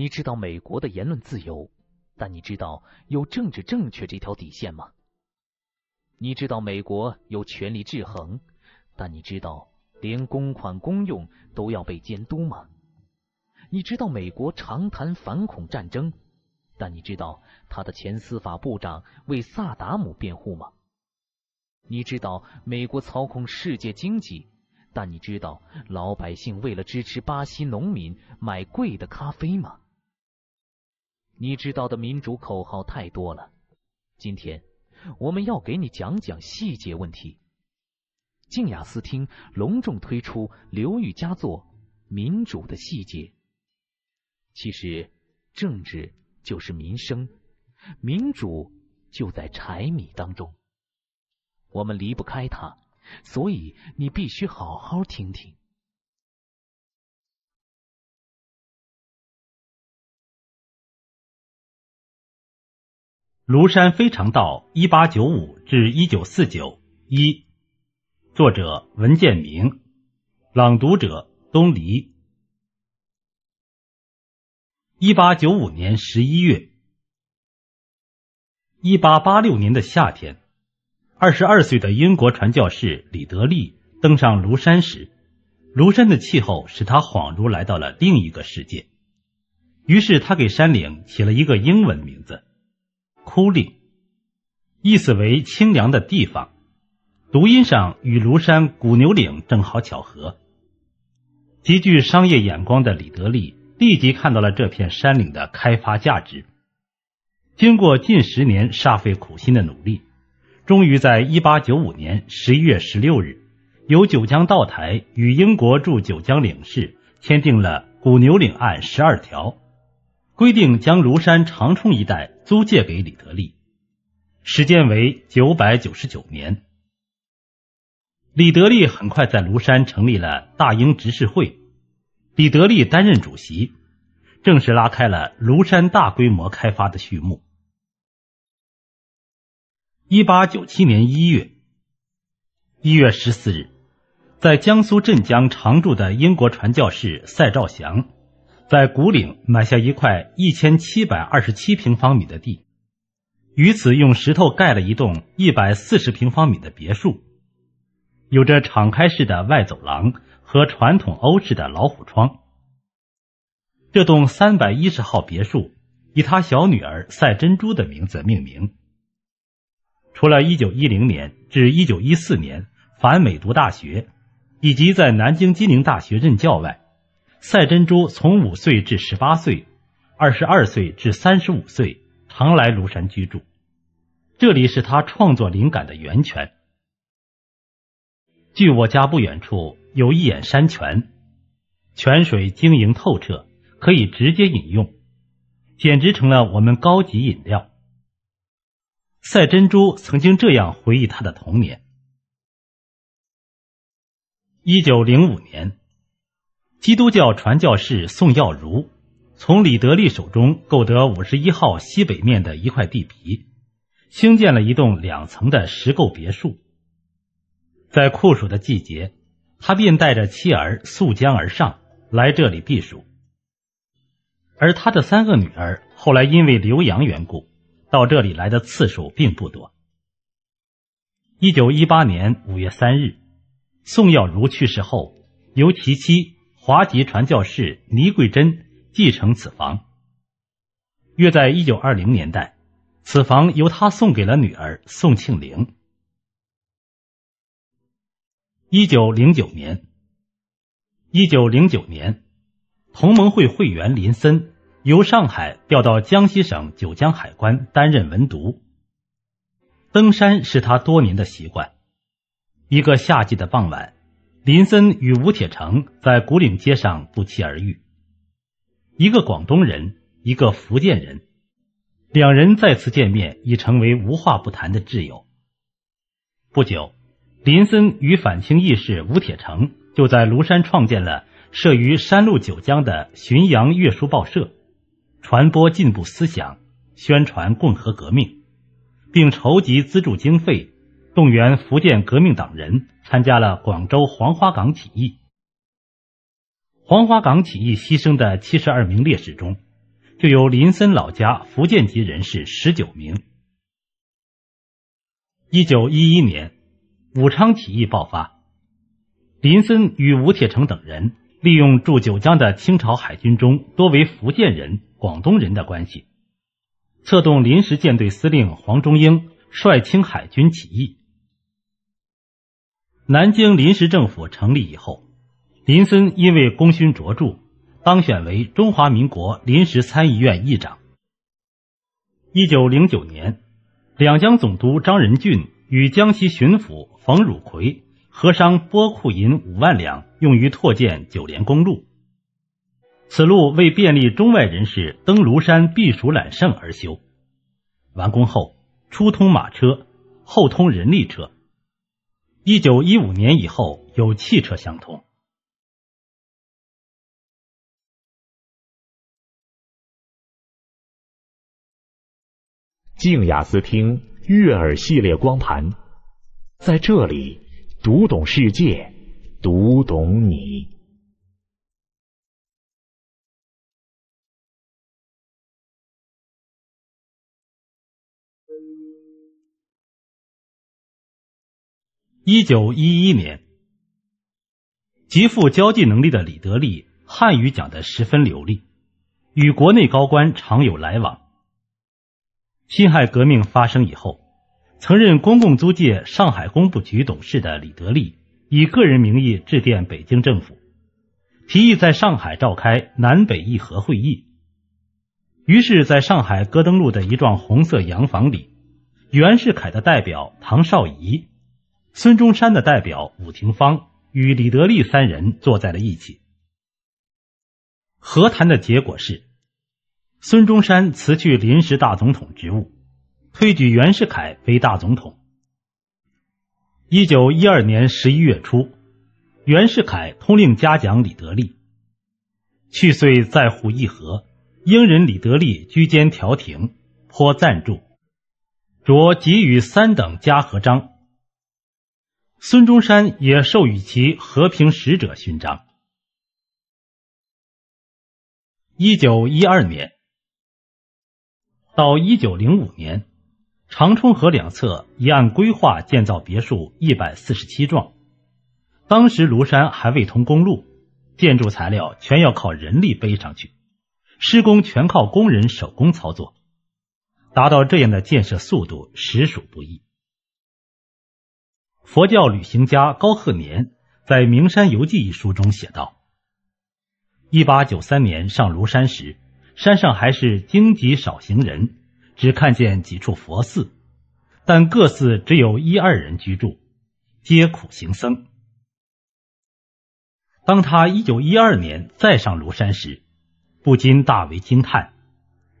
你知道美国的言论自由，但你知道有政治正确这条底线吗？你知道美国有权力制衡，但你知道连公款公用都要被监督吗？你知道美国常谈反恐战争，但你知道他的前司法部长为萨达姆辩护吗？你知道美国操控世界经济，但你知道老百姓为了支持巴西农民买贵的咖啡吗？你知道的民主口号太多了，今天我们要给你讲讲细节问题。静雅思听隆重推出刘玉佳作《民主的细节》。其实政治就是民生，民主就在柴米当中，我们离不开它，所以你必须好好听听。庐山非常道，一八九五至一九四九。一，作者文建明，朗读者东篱。一八九五年十一月，一八八六年的夏天，二十二岁的英国传教士李德立登上庐山时，庐山的气候使他恍如来到了另一个世界，于是他给山岭起了一个英文名字。牯岭，意思为清凉的地方，读音上与庐山古牛岭正好巧合。极具商业眼光的李德立立即看到了这片山岭的开发价值。经过近十年煞费苦心的努力，终于在1895年11月16日，由九江道台与英国驻九江领事签订了《古牛岭案十二条》。规定将庐山长冲一带租借给李德立，时间为九百九十九年。李德立很快在庐山成立了大英执事会，李德立担任主席，正式拉开了庐山大规模开发的序幕。一八九七年一月一月十四日，在江苏镇江常住的英国传教士赛兆祥。在古岭买下一块一千七百二十七平方米的地，于此用石头盖了一栋一百四十平方米的别墅，有着敞开式的外走廊和传统欧式的老虎窗。这栋三百一十号别墅以他小女儿赛珍珠的名字命名。除了一九一零年至一九一四年返美读大学，以及在南京金陵大学任教外。赛珍珠从五岁至十八岁，二十二岁至三十五岁，常来庐山居住。这里是他创作灵感的源泉。距我家不远处有一眼山泉，泉水晶莹透彻，可以直接饮用，简直成了我们高级饮料。赛珍珠曾经这样回忆她的童年：一九零五年。基督教传教士宋耀如从李德利手中购得五十一号西北面的一块地皮，兴建了一栋两层的石构别墅。在酷暑的季节，他便带着妻儿溯江而上来这里避暑。而他的三个女儿后来因为留洋缘故，到这里来的次数并不多。一九一八年五月三日，宋耀如去世后，由其妻。华籍传教士倪桂珍继承此房，约在一九二零年代，此房由他送给了女儿宋庆龄。一九零九年，一九零九年，同盟会会员林森由上海调到江西省九江海关担任文读。登山是他多年的习惯。一个夏季的傍晚。林森与吴铁城在古岭街上不期而遇，一个广东人，一个福建人，两人再次见面，已成为无话不谈的挚友。不久，林森与反清义士吴铁城就在庐山创建了设于山路九江的浔阳月书报社，传播进步思想，宣传共和革命，并筹集资助经费。动员福建革命党人参加了广州黄花岗起义。黄花岗起义牺牲的七十二名烈士中，就有林森老家福建籍人士十九名。一九一一年，武昌起义爆发，林森与吴铁城等人利用驻九江的清朝海军中多为福建人、广东人的关系，策动临时舰队司令黄中英率清海军起义。南京临时政府成立以后，林森因为功勋卓著，当选为中华民国临时参议院议长。一九零九年，两江总督张仁俊与江西巡抚冯汝奎合商拨库银五万两，用于拓建九连公路。此路为便利中外人士登庐山避暑揽胜而修，完工后初通马车，后通人力车。一九一五年以后，有汽车相通。静雅思听悦耳系列光盘，在这里读懂世界，读懂你。一九一一年，极富交际能力的李德立，汉语讲的十分流利，与国内高官常有来往。辛亥革命发生以后，曾任公共租界上海工部局董事的李德立，以个人名义致电北京政府，提议在上海召开南北议和会议。于是，在上海戈登路的一幢红色洋房里，袁世凯的代表唐绍仪。孙中山的代表伍廷芳与李德立三人坐在了一起。和谈的结果是，孙中山辞去临时大总统职务，推举袁世凯为大总统。一九一二年十一月初，袁世凯通令嘉奖李德立，去岁在沪议和，英人李德立居间调停，颇赞助，着给予三等嘉禾章。孙中山也授予其和平使者勋章。一九一二年到一九零五年，长春河两侧已按规划建造别墅一百四十七幢。当时庐山还未通公路，建筑材料全要靠人力背上去，施工全靠工人手工操作，达到这样的建设速度实属不易。佛教旅行家高鹤年在《名山游记》一书中写道：“一八九三年上庐山时，山上还是荆棘少行人，只看见几处佛寺，但各寺只有一二人居住，皆苦行僧。当他一九一二年再上庐山时，不禁大为惊叹：，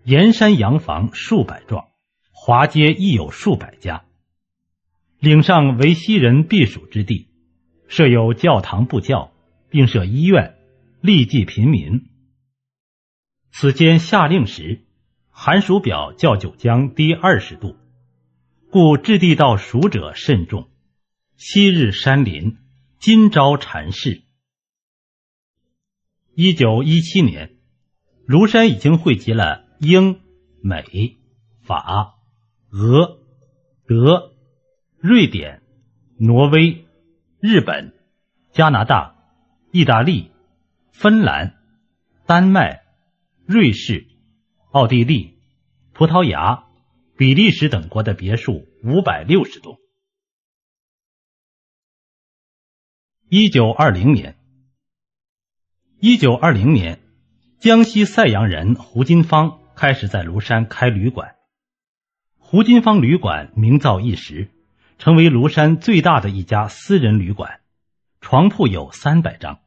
沿山洋房数百幢，华街亦有数百家。”岭上为西人避暑之地，设有教堂布教，并设医院，利济贫民。此间下令时，寒暑表较九江低二十度，故置地到暑者甚重。昔日山林，今朝禅室。一九一七年，庐山已经汇集了英、美、法、俄、德。瑞典、挪威、日本、加拿大、意大利、芬兰、丹麦、瑞士、奥地利、葡萄牙、比利时等国的别墅五百六十栋。一九二零年，一九二零年，江西赛阳人胡金芳开始在庐山开旅馆。胡金芳旅馆名噪一时。成为庐山最大的一家私人旅馆，床铺有三百张。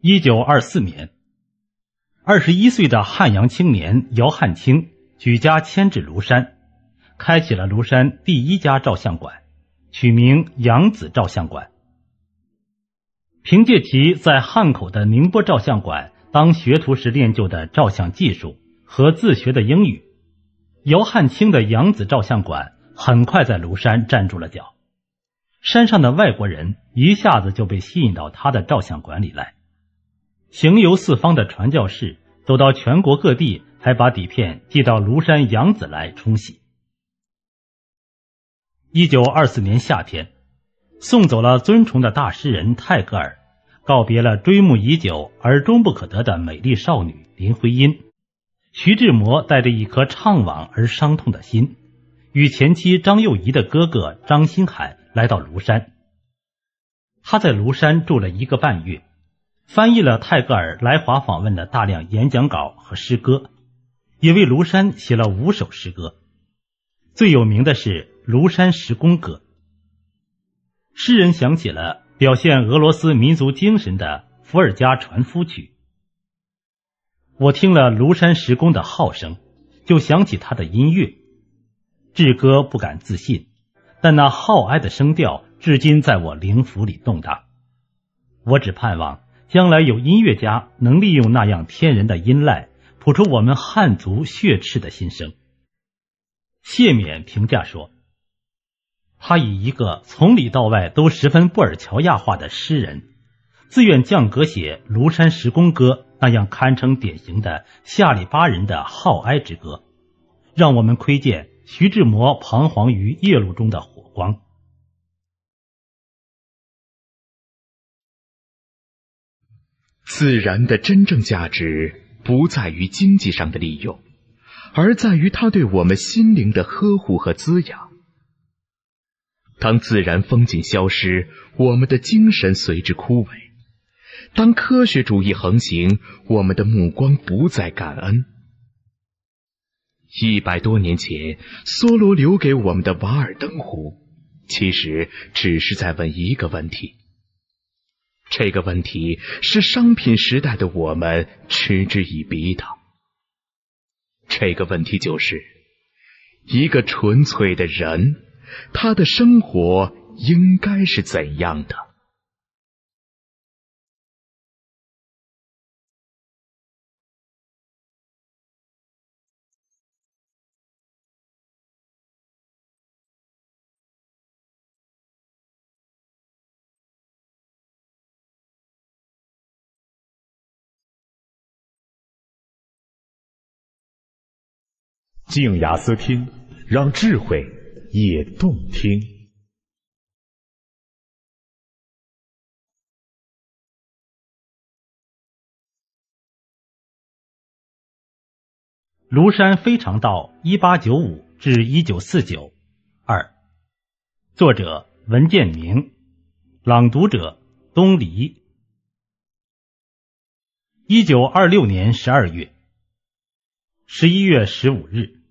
一九二四年，二十一岁的汉阳青年姚汉卿举家迁至庐山，开启了庐山第一家照相馆，取名“杨子照相馆”。凭借其在汉口的宁波照相馆当学徒时练就的照相技术和自学的英语。姚汉卿的扬子照相馆很快在庐山站住了脚，山上的外国人一下子就被吸引到他的照相馆里来。行游四方的传教士走到全国各地，还把底片寄到庐山扬子来冲洗。一九二四年夏天，送走了尊崇的大诗人泰戈尔，告别了追慕已久而终不可得的美丽少女林徽因。徐志摩带着一颗怅惘而伤痛的心，与前妻张幼仪的哥哥张新海来到庐山。他在庐山住了一个半月，翻译了泰戈尔来华访问的大量演讲稿和诗歌，也为庐山写了五首诗歌，最有名的是《庐山十公歌》。诗人想起了表现俄罗斯民族精神的《伏尔加船夫曲》。我听了庐山石工的号声，就想起他的音乐。志歌不敢自信，但那号哀的声调，至今在我灵府里动荡。我只盼望将来有音乐家能利用那样天人的音籁，谱出我们汉族血赤的心声。谢冕评价说：“他以一个从里到外都十分布尔乔亚化的诗人，自愿降格写庐山石工歌。”那样堪称典型的夏里巴人的浩哀之歌，让我们窥见徐志摩彷徨于夜路中的火光。自然的真正价值不在于经济上的利用，而在于它对我们心灵的呵护和滋养。当自然风景消失，我们的精神随之枯萎。当科学主义横行，我们的目光不再感恩。一百多年前，梭罗留给我们的《瓦尔登湖》，其实只是在问一个问题。这个问题是商品时代的我们嗤之以鼻的。这个问题就是一个纯粹的人，他的生活应该是怎样的？静雅思听，让智慧也动听。庐山非常道，一八九五至一九四九二，作者文建明，朗读者东篱。一九二六年十二月十一月十五日。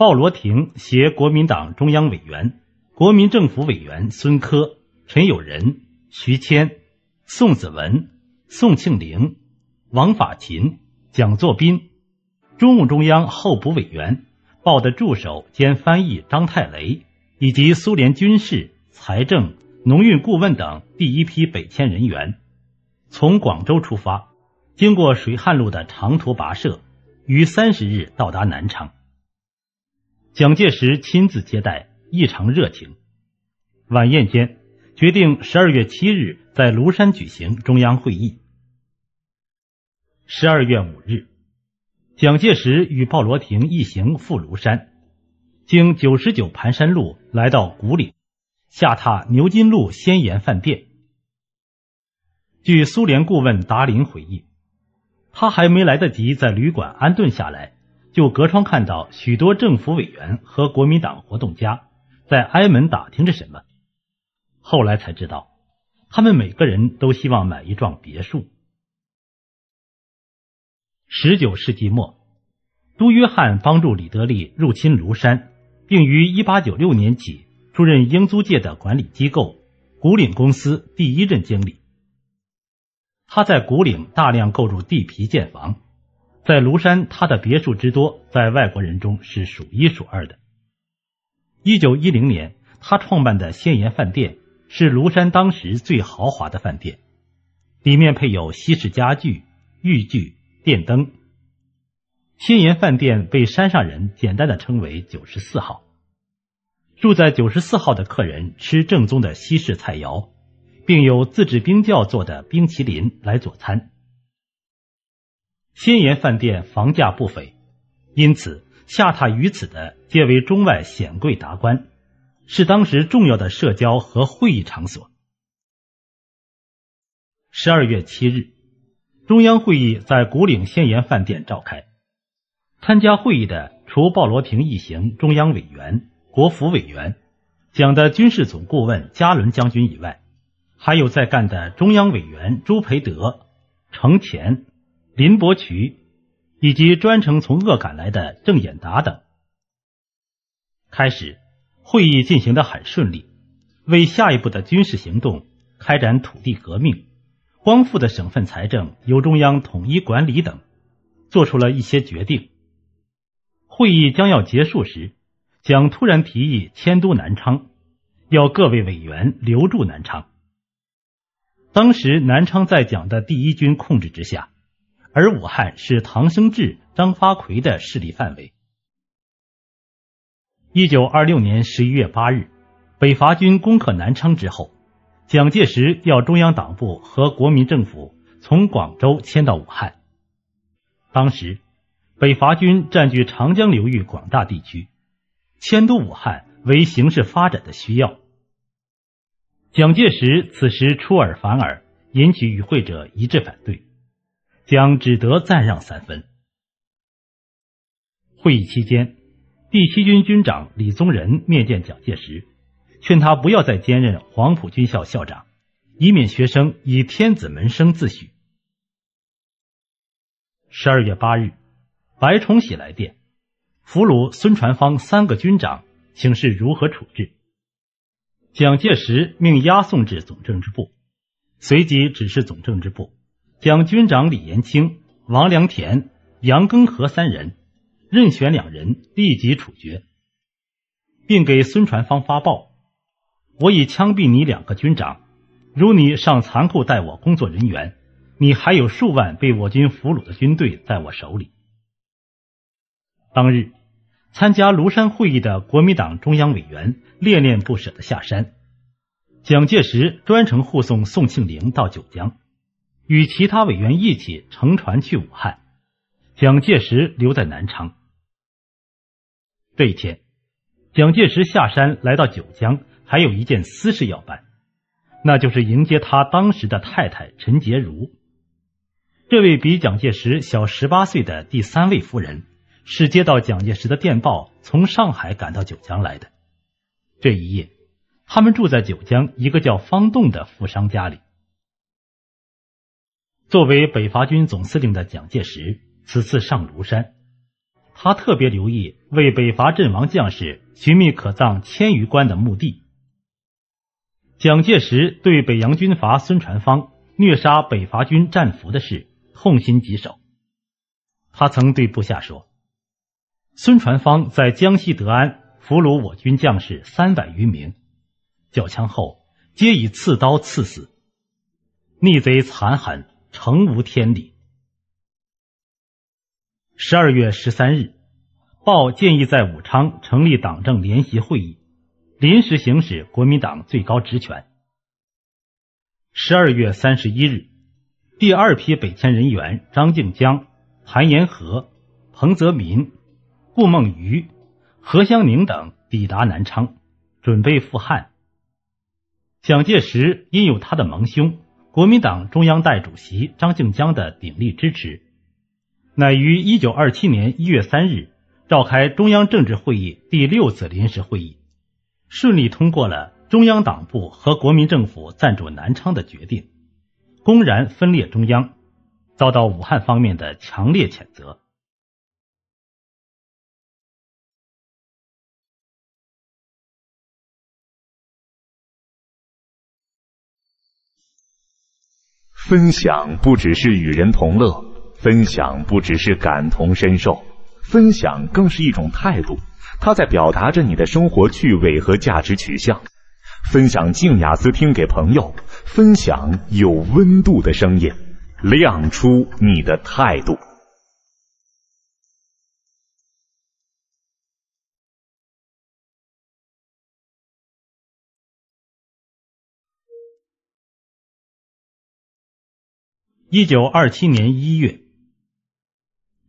鲍罗廷携国民党中央委员、国民政府委员孙科、陈友仁、徐谦、宋子文、宋庆龄、王法勤、蒋作斌，中共中央候补委员报的助手兼翻译张太雷，以及苏联军事、财政、农运顾问等第一批北迁人员，从广州出发，经过水旱路的长途跋涉，于三十日到达南昌。蒋介石亲自接待，异常热情。晚宴间，决定十二月七日在庐山举行中央会议。十二月五日，蒋介石与鲍罗廷一行赴庐山，经九十九盘山路来到古岭，下榻牛津路仙岩饭店。据苏联顾问达林回忆，他还没来得及在旅馆安顿下来。就隔窗看到许多政府委员和国民党活动家在挨门打听着什么，后来才知道，他们每个人都希望买一幢别墅。十九世纪末，都约翰帮助李德利入侵庐山，并于一八九六年起出任英租界的管理机构古岭公司第一任经理。他在古岭大量购入地皮建房。在庐山，他的别墅之多，在外国人中是数一数二的。一九一零年，他创办的仙岩饭店是庐山当时最豪华的饭店，里面配有西式家具、浴具、电灯。仙岩饭店被山上人简单的称为“九十四号”。住在九十四号的客人吃正宗的西式菜肴，并有自制冰窖做的冰淇淋来佐餐。仙岩饭店房价不菲，因此下榻于此的皆为中外显贵达官，是当时重要的社交和会议场所。十二月七日，中央会议在古岭仙岩饭店召开。参加会议的除鲍罗廷一行中央委员、国府委员、蒋的军事总顾问加伦将军以外，还有在干的中央委员朱培德、程潜。林伯渠，以及专程从鄂赶来的郑衍达等，开始会议进行的很顺利，为下一步的军事行动、开展土地革命、光复的省份财政由中央统一管理等，做出了一些决定。会议将要结束时，蒋突然提议迁都南昌，要各位委员留住南昌。当时南昌在蒋的第一军控制之下。而武汉是唐生智、张发奎的势力范围。一九二六年十一月八日，北伐军攻克南昌之后，蒋介石要中央党部和国民政府从广州迁到武汉。当时，北伐军占据长江流域广大地区，迁都武汉为形势发展的需要。蒋介石此时出尔反尔，引起与会者一致反对。将只得暂让三分。会议期间，第七军军长李宗仁面见蒋介石，劝他不要再兼任黄埔军校校长，以免学生以天子门生自诩。十二月八日，白崇禧来电，俘虏孙传芳三个军长，请示如何处置。蒋介石命押送至总政治部，随即指示总政治部。蒋军长李延清、王良田、杨根和三人，任选两人立即处决，并给孙传芳发报：“我已枪毙你两个军长，如你尚残酷待我工作人员，你还有数万被我军俘虏的军队在我手里。”当日，参加庐山会议的国民党中央委员恋恋不舍的下山。蒋介石专程护送宋庆龄到九江。与其他委员一起乘船去武汉，蒋介石留在南昌。这一天，蒋介石下山来到九江，还有一件私事要办，那就是迎接他当时的太太陈洁如。这位比蒋介石小十八岁的第三位夫人，是接到蒋介石的电报，从上海赶到九江来的。这一夜，他们住在九江一个叫方栋的富商家里。作为北伐军总司令的蒋介石，此次上庐山，他特别留意为北伐阵亡将士寻觅可葬千余关的墓地。蒋介石对北洋军阀孙传芳虐杀北伐军战俘的事痛心疾首，他曾对部下说：“孙传芳在江西德安俘虏我军将士三百余名，缴枪后皆以刺刀刺死，逆贼残狠。”成无天理。十二月十三日，报建议在武昌成立党政联席会议，临时行使国民党最高职权。十二月三十一日，第二批北迁人员张静江、韩延和、彭泽民、顾梦渔、何香凝等抵达南昌，准备赴汉。蒋介石因有他的盟兄。国民党中央代主席张静江的鼎力支持，乃于一九二七年一月三日召开中央政治会议第六次临时会议，顺利通过了中央党部和国民政府暂驻南昌的决定，公然分裂中央，遭到武汉方面的强烈谴责。分享不只是与人同乐，分享不只是感同身受，分享更是一种态度，它在表达着你的生活趣味和价值取向。分享静雅思听给朋友，分享有温度的声音，亮出你的态度。一九二七年一月，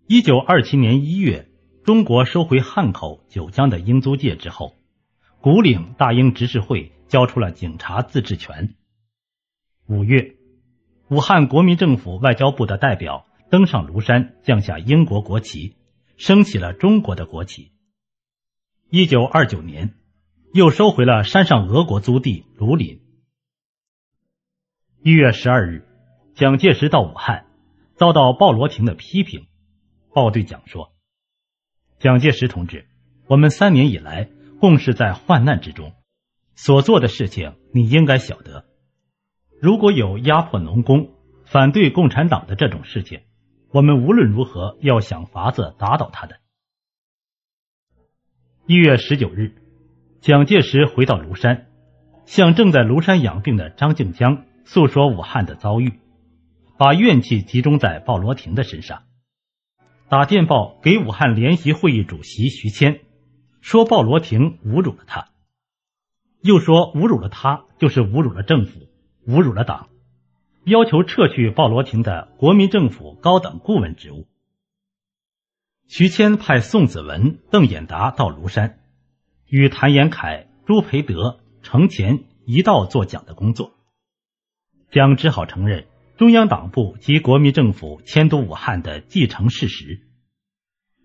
一九二七年一月，中国收回汉口、九江的英租界之后，古岭大英执事会交出了警察自治权。五月，武汉国民政府外交部的代表登上庐山，降下英国国旗，升起了中国的国旗。一九二九年，又收回了山上俄国租地庐陵。一月十二日。蒋介石到武汉，遭到鲍罗廷的批评。鲍对蒋说：“蒋介石同志，我们三年以来共事在患难之中，所做的事情你应该晓得。如果有压迫农工、反对共产党的这种事情，我们无论如何要想法子打倒他的。”一月十九日，蒋介石回到庐山，向正在庐山养病的张静江诉说武汉的遭遇。把怨气集中在鲍罗廷的身上，打电报给武汉联席会议主席徐谦，说鲍罗廷侮辱了他，又说侮辱了他就是侮辱了政府，侮辱了党，要求撤去鲍罗廷的国民政府高等顾问职务。徐谦派宋子文、邓演达到庐山，与谭延闿、朱培德、程潜一道做蒋的工作，蒋只好承认。中央党部及国民政府迁都武汉的既成事实，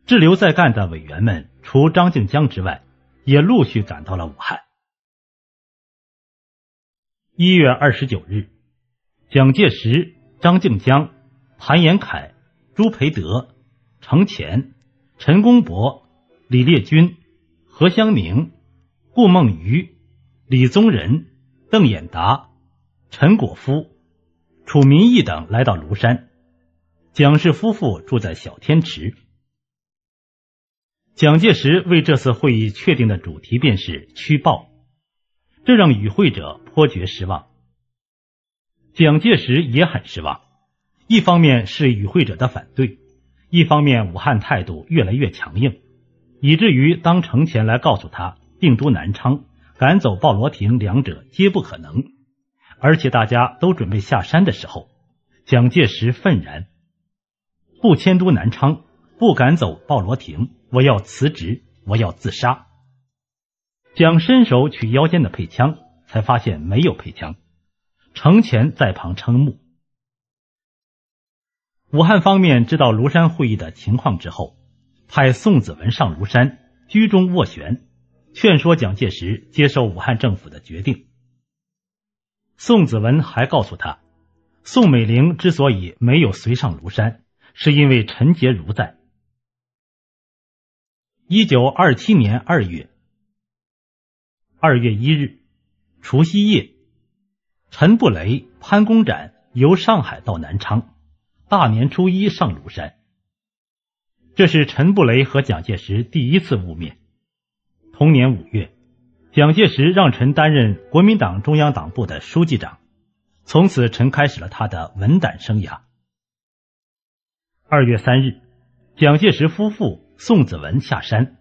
滞留在赣的委员们除张静江之外，也陆续赶到了武汉。一月二十九日，蒋介石、张静江、谭延闿、朱培德、程潜、陈公博、李烈钧、何香凝、顾梦渔、李宗仁、邓演达、陈果夫。楚民义等来到庐山，蒋氏夫妇住在小天池。蒋介石为这次会议确定的主题便是驱暴，这让与会者颇觉失望。蒋介石也很失望，一方面是与会者的反对，一方面武汉态度越来越强硬，以至于当程前来告诉他定都南昌赶走鲍罗廷，两者皆不可能。而且大家都准备下山的时候，蒋介石愤然：“不迁都南昌，不赶走鲍罗廷，我要辞职，我要自杀。”将伸手取腰间的配枪，才发现没有配枪。程潜在旁瞠目。武汉方面知道庐山会议的情况之后，派宋子文上庐山居中斡旋，劝说蒋介石接受武汉政府的决定。宋子文还告诉他，宋美龄之所以没有随上庐山，是因为陈洁如在。一九二七年二月，二月一日，除夕夜，陈布雷、潘公展由上海到南昌，大年初一上庐山。这是陈布雷和蒋介石第一次晤面。同年五月。蒋介石让陈担任国民党中央党部的书记长，从此陈开始了他的文胆生涯。二月三日，蒋介石夫妇宋子文下山。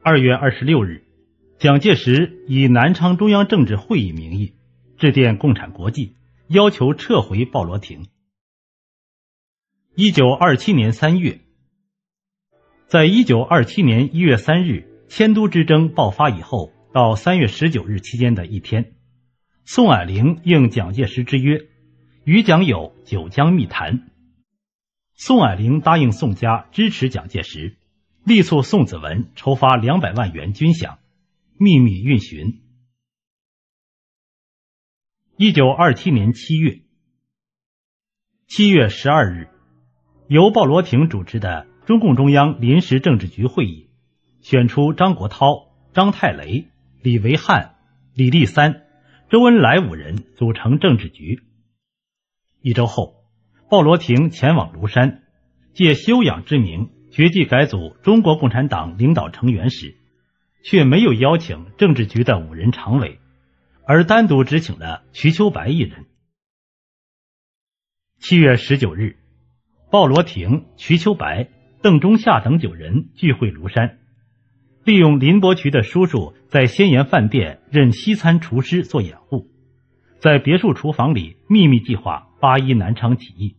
二月二十六日，蒋介石以南昌中央政治会议名义致电共产国际，要求撤回鲍罗廷。一九二七年三月，在一九二七年一月三日。迁都之争爆发以后，到三月十九日期间的一天，宋霭龄应蒋介石之约，与蒋友九江密谈。宋霭龄答应宋家支持蒋介石，力促宋子文筹发两百万元军饷，秘密运巡。一九二七年七月，七月十二日，由鲍罗廷主持的中共中央临时政治局会议。选出张国焘、张太雷、李维汉、李立三、周恩来五人组成政治局。一周后，鲍罗廷前往庐山，借修养之名，决计改组中国共产党领导成员时，却没有邀请政治局的五人常委，而单独只请了瞿秋白一人。七月十九日，鲍罗廷、瞿秋白、邓中夏等九人聚会庐山。利用林伯渠的叔叔在仙岩饭店任西餐厨师做掩护，在别墅厨房里秘密计划八一南昌起义。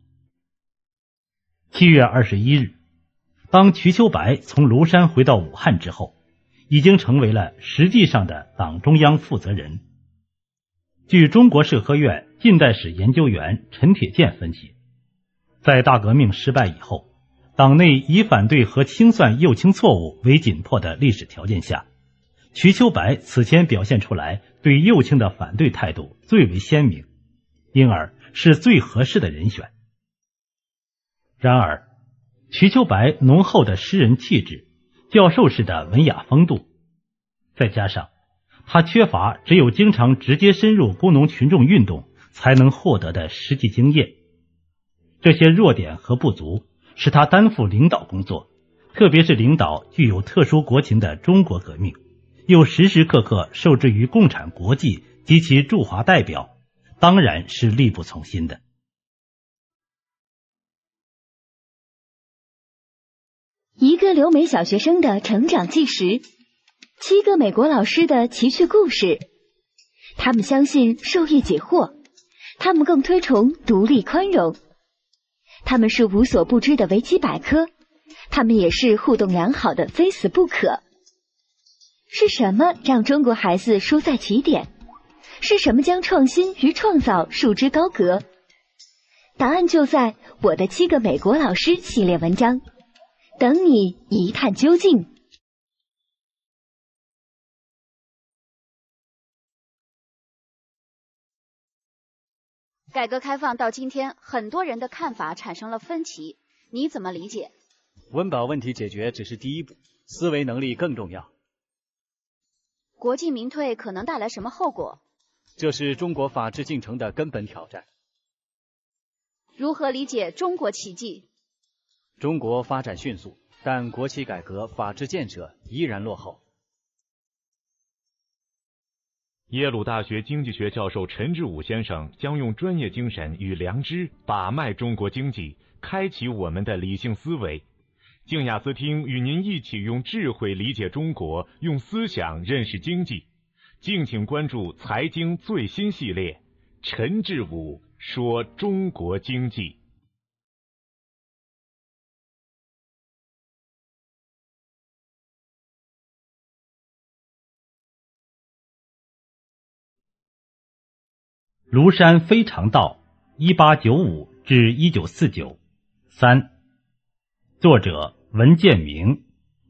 七月二十一日，当瞿秋白从庐山回到武汉之后，已经成为了实际上的党中央负责人。据中国社科院近代史研究员陈铁建分析，在大革命失败以后。党内以反对和清算右倾错误为紧迫的历史条件下，瞿秋白此前表现出来对右倾的反对态度最为鲜明，因而是最合适的人选。然而，瞿秋白浓厚的诗人气质、教授式的文雅风度，再加上他缺乏只有经常直接深入工农群众运动才能获得的实际经验，这些弱点和不足。使他担负领导工作，特别是领导具有特殊国情的中国革命，又时时刻刻受制于共产国际及其驻华代表，当然是力不从心的。一个留美小学生的成长纪实，七个美国老师的奇趣故事。他们相信受益解惑，他们更推崇独立宽容。他们是无所不知的维基百科，他们也是互动良好的非死不可。是什么让中国孩子输在起点？是什么将创新与创造束之高阁？答案就在我的《七个美国老师》系列文章，等你一探究竟。改革开放到今天，很多人的看法产生了分歧，你怎么理解？温饱问题解决只是第一步，思维能力更重要。国进民退可能带来什么后果？这是中国法治进程的根本挑战。如何理解中国奇迹？中国发展迅速，但国企改革、法治建设依然落后。耶鲁大学经济学教授陈志武先生将用专业精神与良知把脉中国经济，开启我们的理性思维。静雅思听与您一起用智慧理解中国，用思想认识经济。敬请关注财经最新系列《陈志武说中国经济》。《庐山非常道》（一八九五至一九四九），三，作者文建明，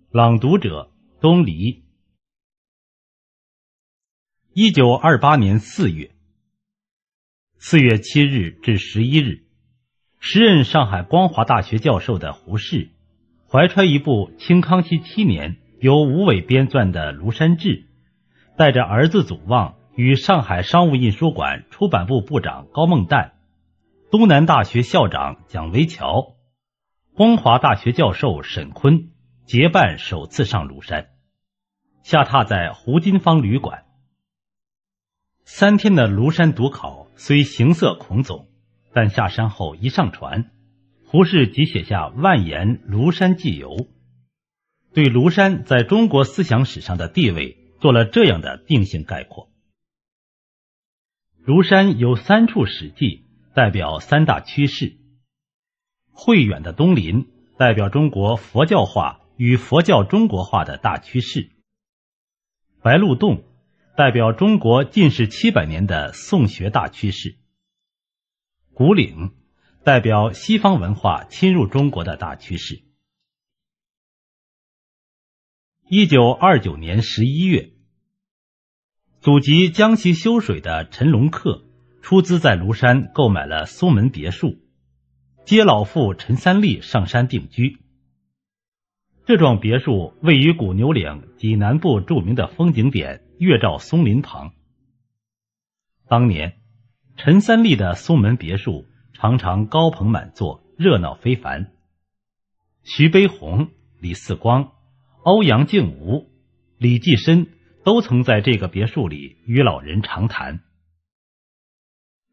朗读者东篱。一九二八年四月，四月七日至十一日，时任上海光华大学教授的胡适，怀揣一部清康熙七年由吴伟编撰的《庐山志》，带着儿子祖望。与上海商务印书馆出版部部长高梦旦、东南大学校长蒋维桥、光华大学教授沈坤结伴，首次上庐山，下榻在胡金芳旅馆。三天的庐山读考虽行色孔总，但下山后一上船，胡适即写下万言《庐山寄游》，对庐山在中国思想史上的地位做了这样的定性概括。庐山有三处史迹，代表三大趋势：慧远的东林，代表中国佛教化与佛教中国化的大趋势；白鹿洞，代表中国近世七百年的宋学大趋势；古岭，代表西方文化侵入中国的大趋势。一九二九年十一月。祖籍江西修水的陈龙克出资在庐山购买了松门别墅，接老父陈三立上山定居。这幢别墅位于牯牛岭济南部著名的风景点月照松林旁。当年，陈三立的松门别墅常常高朋满座，热闹非凡。徐悲鸿、李四光、欧阳靖吾、李济深。都曾在这个别墅里与老人长谈。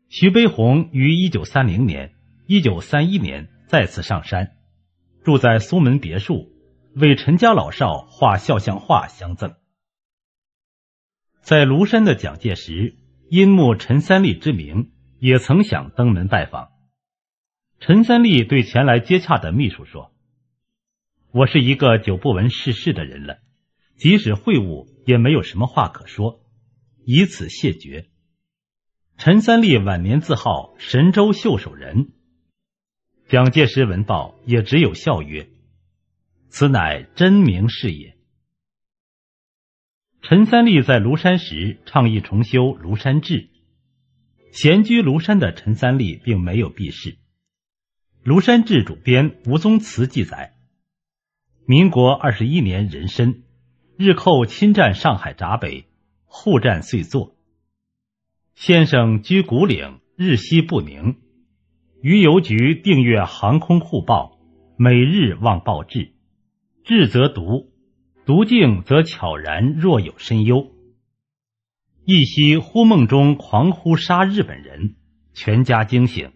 徐悲鸿于一九三零年、一九三一年再次上山，住在苏门别墅，为陈家老少画肖像画相赠。在庐山的蒋介石因慕陈三立之名，也曾想登门拜访。陈三立对前来接洽的秘书说：“我是一个久不闻世事的人了，即使会晤。”也没有什么话可说，以此谢绝。陈三立晚年自号“神州袖手人”，蒋介石闻报也只有笑曰：“此乃真名是也。”陈三立在庐山时倡议重修《庐山志》，闲居庐山的陈三立并没有避世。《庐山志》主编吴宗祠记载：“民国二十一年，壬申。”日寇侵占上海闸北，互战遂作。先生居古岭，日夕不宁。于邮局订阅《航空互报》，每日望报至，至则读，读尽则悄然，若有深忧。一夕忽梦中狂呼杀日本人，全家惊醒，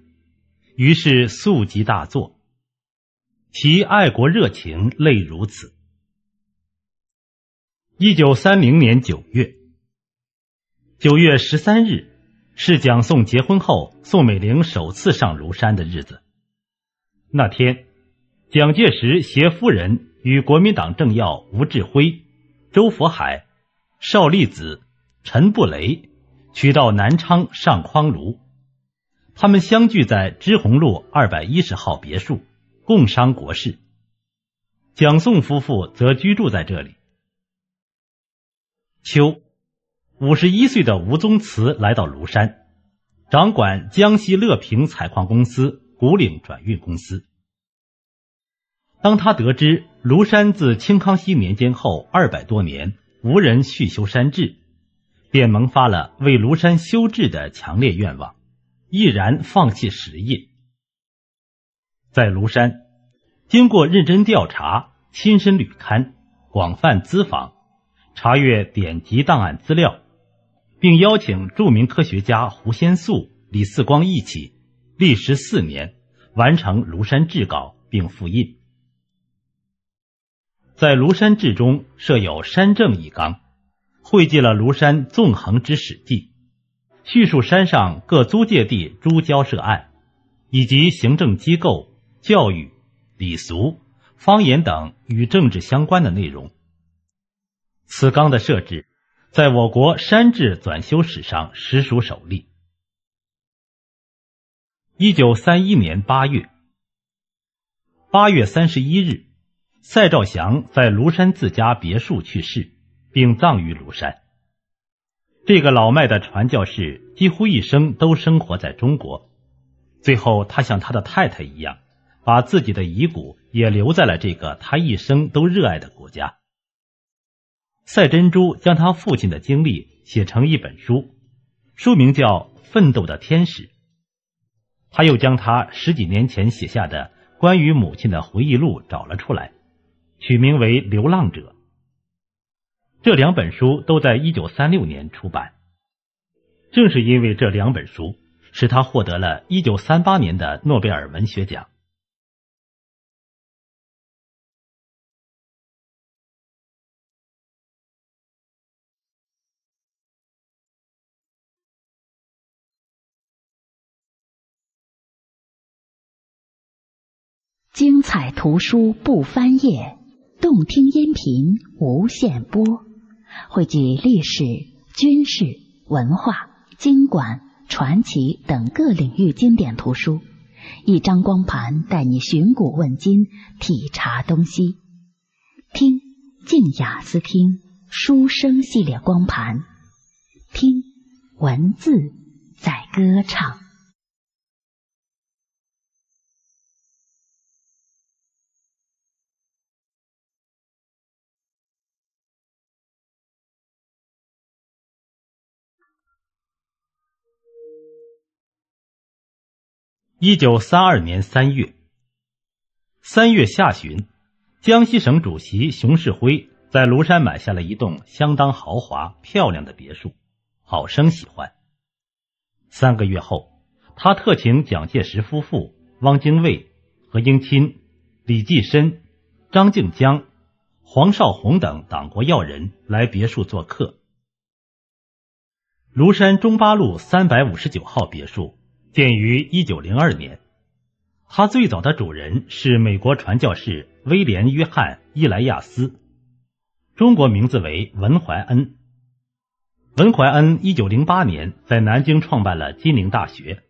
于是素疾大作。其爱国热情，类如此。一九三零年九月，九月十三日是蒋宋结婚后，宋美龄首次上庐山的日子。那天，蒋介石携夫人与国民党政要吴志辉、周佛海、邵力子、陈布雷，取到南昌上匡庐。他们相聚在知鸿路二百一十号别墅，共商国事。蒋宋夫妇则居住在这里。秋，五十一岁的吴宗慈来到庐山，掌管江西乐平采矿公司、古岭转运公司。当他得知庐山自清康熙年间后二百多年无人续修山志，便萌发了为庐山修志的强烈愿望，毅然放弃实业。在庐山，经过认真调查、亲身旅勘、广泛资访。查阅典籍档案资料，并邀请著名科学家胡先素、李四光一起，历时四年完成《庐山志稿》并复印。在《庐山志》中设有“山政”一纲，汇集了庐山纵横之史记，叙述山上各租界地诸交涉案，以及行政机构、教育、礼俗、方言等与政治相关的内容。此纲的设置，在我国山治纂修史上实属首例。一九三一年八月，八月三十一日，赛兆祥在庐山自家别墅去世，并葬于庐山。这个老迈的传教士几乎一生都生活在中国，最后他像他的太太一样，把自己的遗骨也留在了这个他一生都热爱的国家。赛珍珠将他父亲的经历写成一本书，书名叫《奋斗的天使》。他又将他十几年前写下的关于母亲的回忆录找了出来，取名为《流浪者》。这两本书都在一九三六年出版。正是因为这两本书，使他获得了一九三八年的诺贝尔文学奖。海图书不翻页，动听音频无限播，汇聚历史、军事、文化、经管、传奇等各领域经典图书，一张光盘带你寻古问今，体察东西。听静雅思听书声系列光盘，听文字在歌唱。一九三二年三月，三月下旬，江西省主席熊式辉在庐山买下了一栋相当豪华、漂亮的别墅，好生喜欢。三个月后，他特请蒋介石夫妇、汪精卫、何应钦、李济深、张静江、黄绍竑等党国要人来别墅做客。庐山中八路三百五十九号别墅。建于一九零二年，它最早的主人是美国传教士威廉·约翰·伊莱亚斯，中国名字为文怀恩。文怀恩一九零八年在南京创办了金陵大学。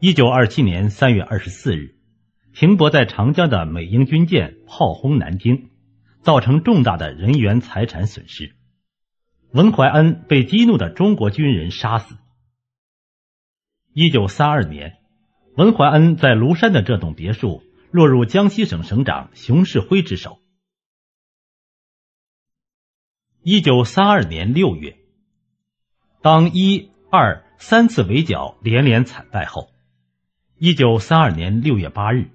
一九二七年三月二十四日，停泊在长江的美英军舰炮轰南京，造成重大的人员财产损失。文怀恩被激怒的中国军人杀死。一九三二年，文怀恩在庐山的这栋别墅落入江西省省长熊式辉之手。一九三二年六月，当一、二、三次围剿连连惨败后，一九三二年六月八日，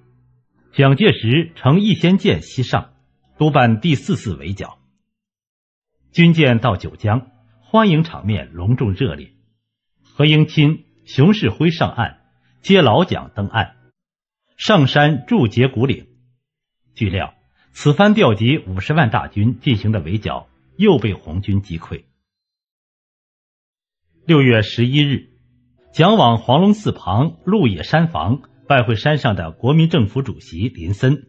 蒋介石乘逸仙舰西上，督办第四次围剿。军舰到九江，欢迎场面隆重热烈，何应钦。熊式辉上岸，接老蒋登岸，上山驻节古岭。据料，此番调集五十万大军进行的围剿，又被红军击溃。六月十一日，蒋往黄龙寺旁鹿野山房拜会山上的国民政府主席林森。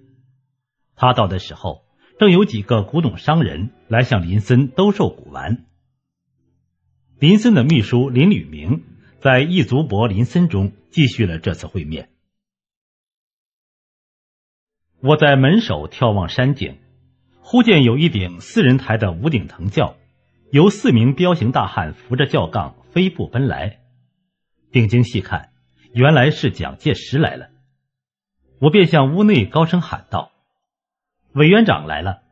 他到的时候，正有几个古董商人来向林森兜售古玩。林森的秘书林履明。在异族柏林森中继续了这次会面。我在门首眺望山景，忽见有一顶四人抬的五顶藤轿，由四名彪形大汉扶着轿杠飞步奔来。定睛细看，原来是蒋介石来了。我便向屋内高声喊道：“委员长来了！”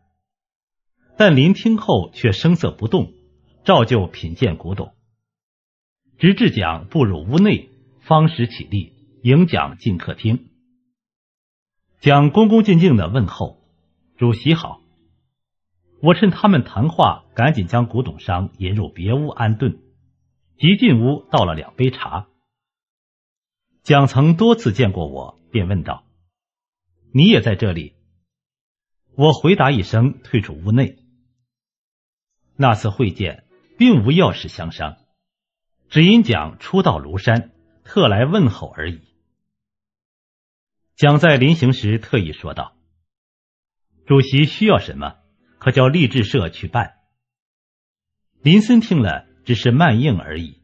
但林听后却声色不动，照旧品鉴古董。直至蒋步入屋内，方始起立迎蒋进客厅。蒋恭恭敬敬的问候：“主席好。”我趁他们谈话，赶紧将古董商引入别屋安顿，即进屋倒了两杯茶。蒋曾多次见过我，便问道：“你也在这里？”我回答一声，退出屋内。那次会见，并无要事相商。只因蒋初到庐山，特来问候而已。蒋在临行时特意说道：“主席需要什么，可叫励志社去办。”林森听了，只是慢应而已。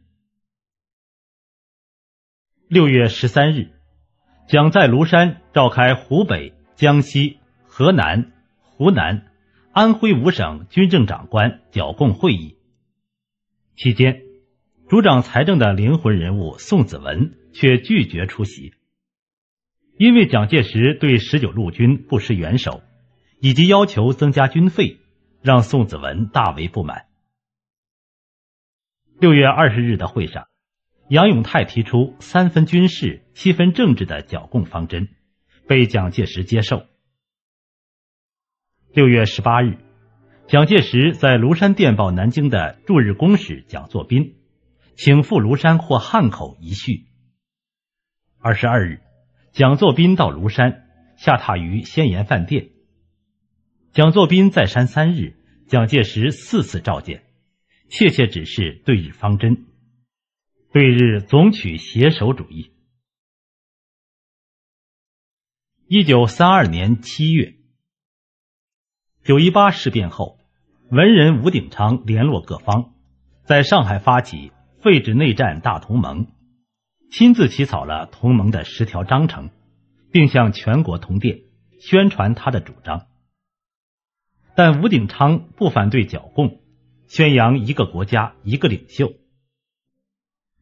六月十三日，蒋在庐山召开湖北、江西、河南、湖南、安徽五省军政长官剿共会议，期间。主掌财政的灵魂人物宋子文却拒绝出席，因为蒋介石对十九路军不施援手，以及要求增加军费，让宋子文大为不满。六月二十日的会上，杨永泰提出三分军事、七分政治的剿共方针，被蒋介石接受。六月十八日，蒋介石在庐山电报南京的驻日公使蒋作宾。请赴庐山或汉口一叙。二十二日，蒋作斌到庐山，下榻于仙岩饭店。蒋作斌在山三日，蒋介石四次召见，切切指示对日方针，对日总取携手主义。一九三二年七月，九一八事变后，文人吴鼎昌联络各方，在上海发起。废止内战大同盟，亲自起草了同盟的十条章程，并向全国通电宣传他的主张。但吴鼎昌不反对剿共，宣扬一个国家一个领袖。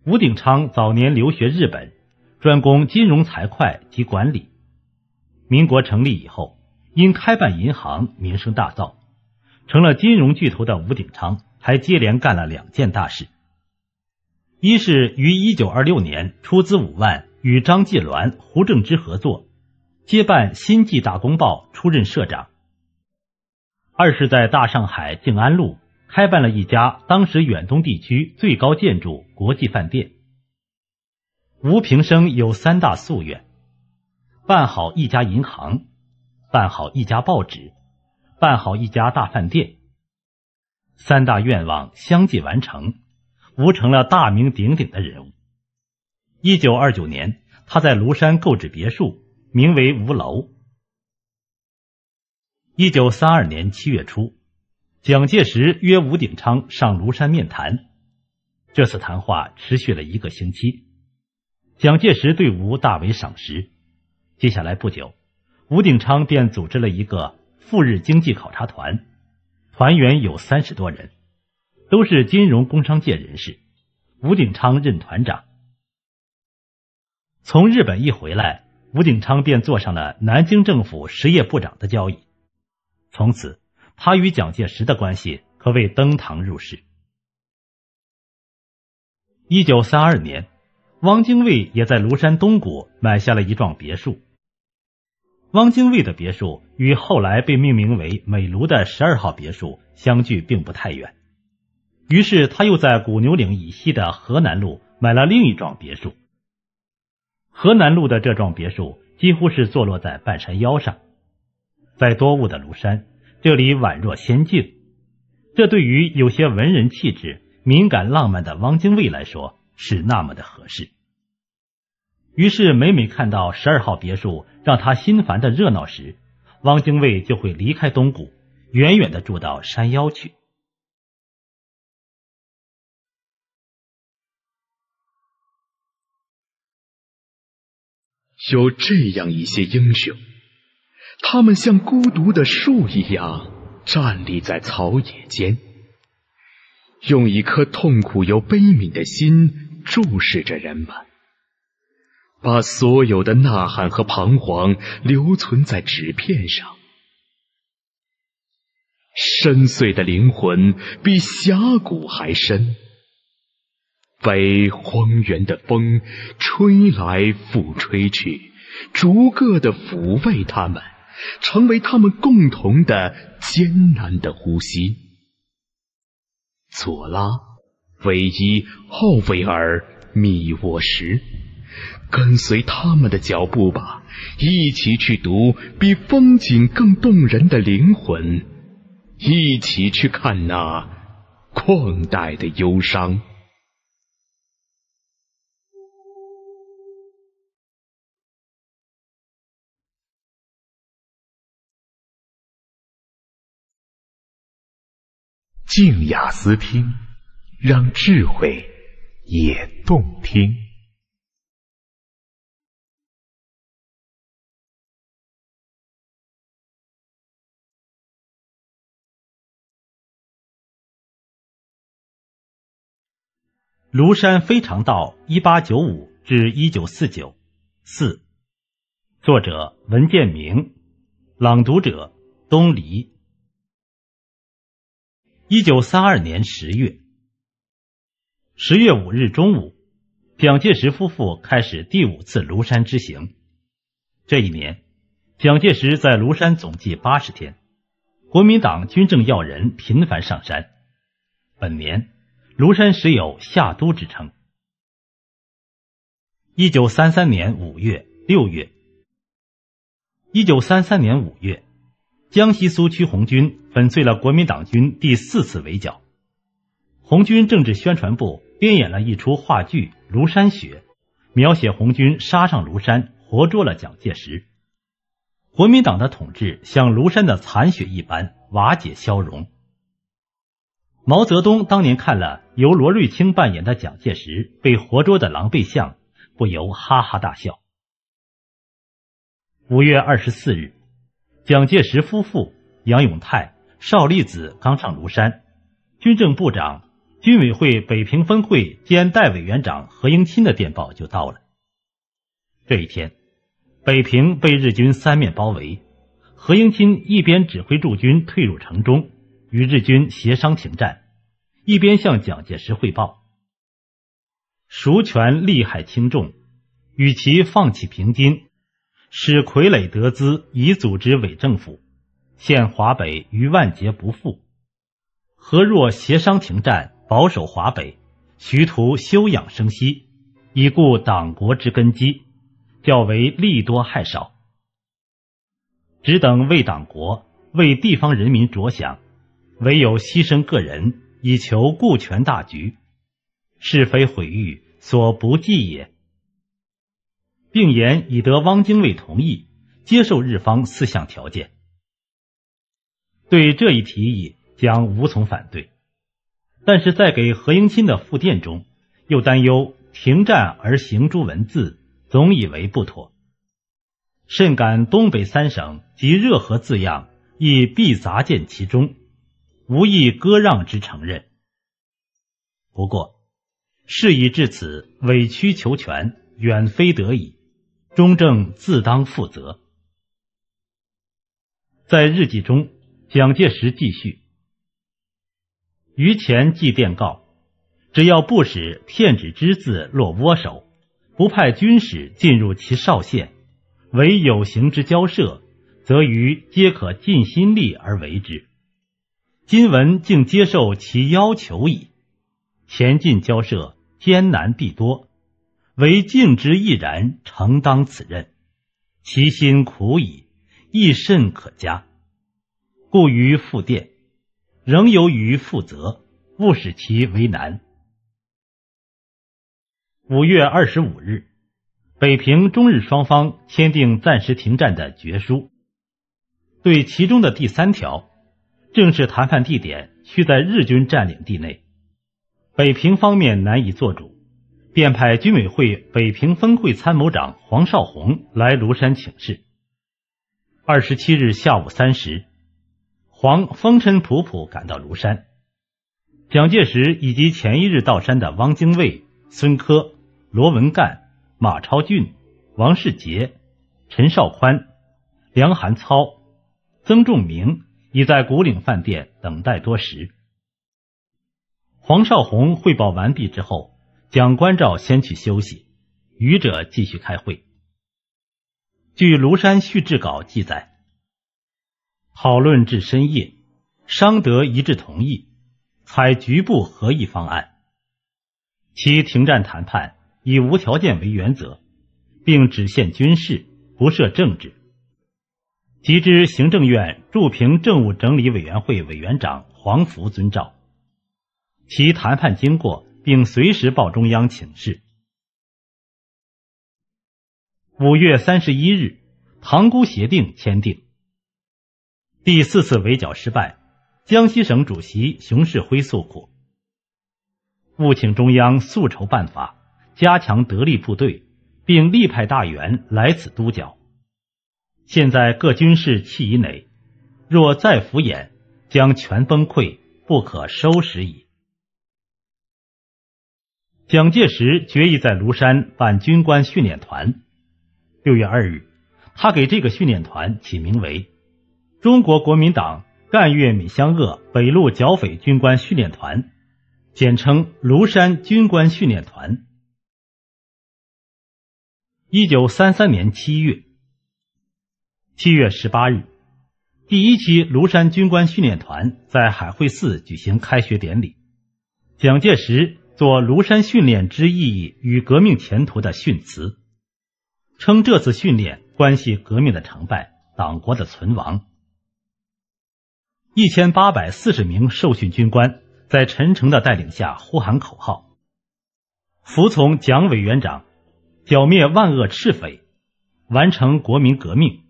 吴鼎昌早年留学日本，专攻金融财会及管理。民国成立以后，因开办银行名声大噪，成了金融巨头的吴鼎昌还接连干了两件大事。一是于一九二六年出资五万，与张继鸾、胡正之合作，接办《新纪大公报》，出任社长；二是，在大上海静安路开办了一家当时远东地区最高建筑国际饭店。吴平生有三大夙愿：办好一家银行，办好一家报纸，办好一家大饭店。三大愿望相继完成。吴成了大名鼎鼎的人物。一九二九年，他在庐山购置别墅，名为吴楼。一九三二年七月初，蒋介石约吴鼎昌上庐山面谈。这次谈话持续了一个星期。蒋介石对吴大为赏识。接下来不久，吴鼎昌便组织了一个赴日经济考察团，团员有三十多人。都是金融工商界人士，吴鼎昌任团长。从日本一回来，吴鼎昌便坐上了南京政府实业部长的交椅，从此他与蒋介石的关系可谓登堂入室。一九三二年，汪精卫也在庐山东谷买下了一幢别墅。汪精卫的别墅与后来被命名为美庐的十二号别墅相距并不太远。于是，他又在古牛岭以西的河南路买了另一幢别墅。河南路的这幢别墅几乎是坐落在半山腰上，在多雾的庐山，这里宛若仙境。这对于有些文人气质、敏感浪漫的汪精卫来说是那么的合适。于是，每每看到十二号别墅让他心烦的热闹时，汪精卫就会离开东谷，远远的住到山腰去。有这样一些英雄，他们像孤独的树一样站立在草野间，用一颗痛苦又悲悯的心注视着人们，把所有的呐喊和彷徨留存在纸片上。深邃的灵魂比峡谷还深。北荒原的风吹来，复吹去，逐个的抚慰他们，成为他们共同的艰难的呼吸。左拉、维依、奥维尔、米沃什，跟随他们的脚步吧，一起去读比风景更动人的灵魂，一起去看那旷代的忧伤。静雅思听，让智慧也动听。庐山非常道，一八九五至一九四九。四，作者文建明，朗读者东篱。一九三二年十月，十月五日中午，蒋介石夫妇开始第五次庐山之行。这一年，蒋介石在庐山总计八十天，国民党军政要人频繁上山。本年，庐山时有“夏都”之称。一九三三年五月、六月，一九三三年五月，江西苏区红军。粉碎了国民党军第四次围剿，红军政治宣传部编演了一出话剧《庐山雪》，描写红军杀上庐山，活捉了蒋介石。国民党的统治像庐山的残雪一般瓦解消融。毛泽东当年看了由罗瑞卿扮演的蒋介石被活捉的狼狈相，不由哈哈大笑。五月二十四日，蒋介石夫妇杨永泰。邵立子刚上庐山，军政部长、军委会北平分会兼代委员长何应钦的电报就到了。这一天，北平被日军三面包围，何应钦一边指挥驻军退入城中，与日军协商停战，一边向蒋介石汇报：孰权利害轻重？与其放弃平津，使傀儡得资以组织伪政府。陷华北于万劫不复，何若协商停战，保守华北，徐图休养生息，以固党国之根基，较为利多害少。只等为党国、为地方人民着想，唯有牺牲个人，以求顾全大局，是非毁誉所不计也。并言已得汪精卫同意，接受日方四项条件。对这一提议将无从反对，但是在给何应钦的复电中，又担忧停战而行诸文字，总以为不妥，甚感东北三省及热河字样亦必杂见其中，无意割让之承认。不过，事已至此，委曲求全远非得已，中正自当负责。在日记中。蒋介石继续，于前即电告：只要不使骗纸之字落倭手，不派军使进入其少县，唯有形之交涉，则于皆可尽心力而为之。今闻竟接受其要求矣，前进交涉艰难必多，唯敬之毅然承当此任，其心苦矣，亦甚可嘉。故于复电，仍由于负责，勿使其为难。五月二十五日，北平中日双方签订暂时停战的决书，对其中的第三条，正式谈判地点需在日军占领地内，北平方面难以做主，便派军委会北平分会参谋长黄绍竑来庐山请示。二十七日下午三时。黄风尘仆仆赶到庐山，蒋介石以及前一日到山的汪精卫、孙科、罗文干、马超俊、王世杰、陈少宽、梁寒操、曾仲明已在古岭饭店等待多时。黄绍红汇报完毕之后，蒋关照先去休息，余者继续开会。据《庐山叙志稿》记载。讨论至深夜，商德一致同意，采局部合议方案。其停战谈判以无条件为原则，并只限军事，不设政治。即知行政院驻平政务整理委员会委员长黄福遵照其谈判经过，并随时报中央请示。五月三十一日，塘沽协定签订。第四次围剿失败，江西省主席熊式辉诉苦，务请中央速筹办法，加强得力部队，并力派大员来此督剿。现在各军事气已馁，若再敷衍，将全崩溃，不可收拾矣。蒋介石决意在庐山办军官训练团。六月二日，他给这个训练团起名为。中国国民党赣粤闽湘鄂北路剿匪军官训练团，简称庐山军官训练团。一九三三年七月，七月十八日，第一期庐山军官训练团在海会寺举行开学典礼，蒋介石作《庐山训练之意义与革命前途》的训词，称这次训练关系革命的成败、党国的存亡。一千八百四十名受训军官在陈诚的带领下呼喊口号，服从蒋委员长，剿灭万恶赤匪，完成国民革命。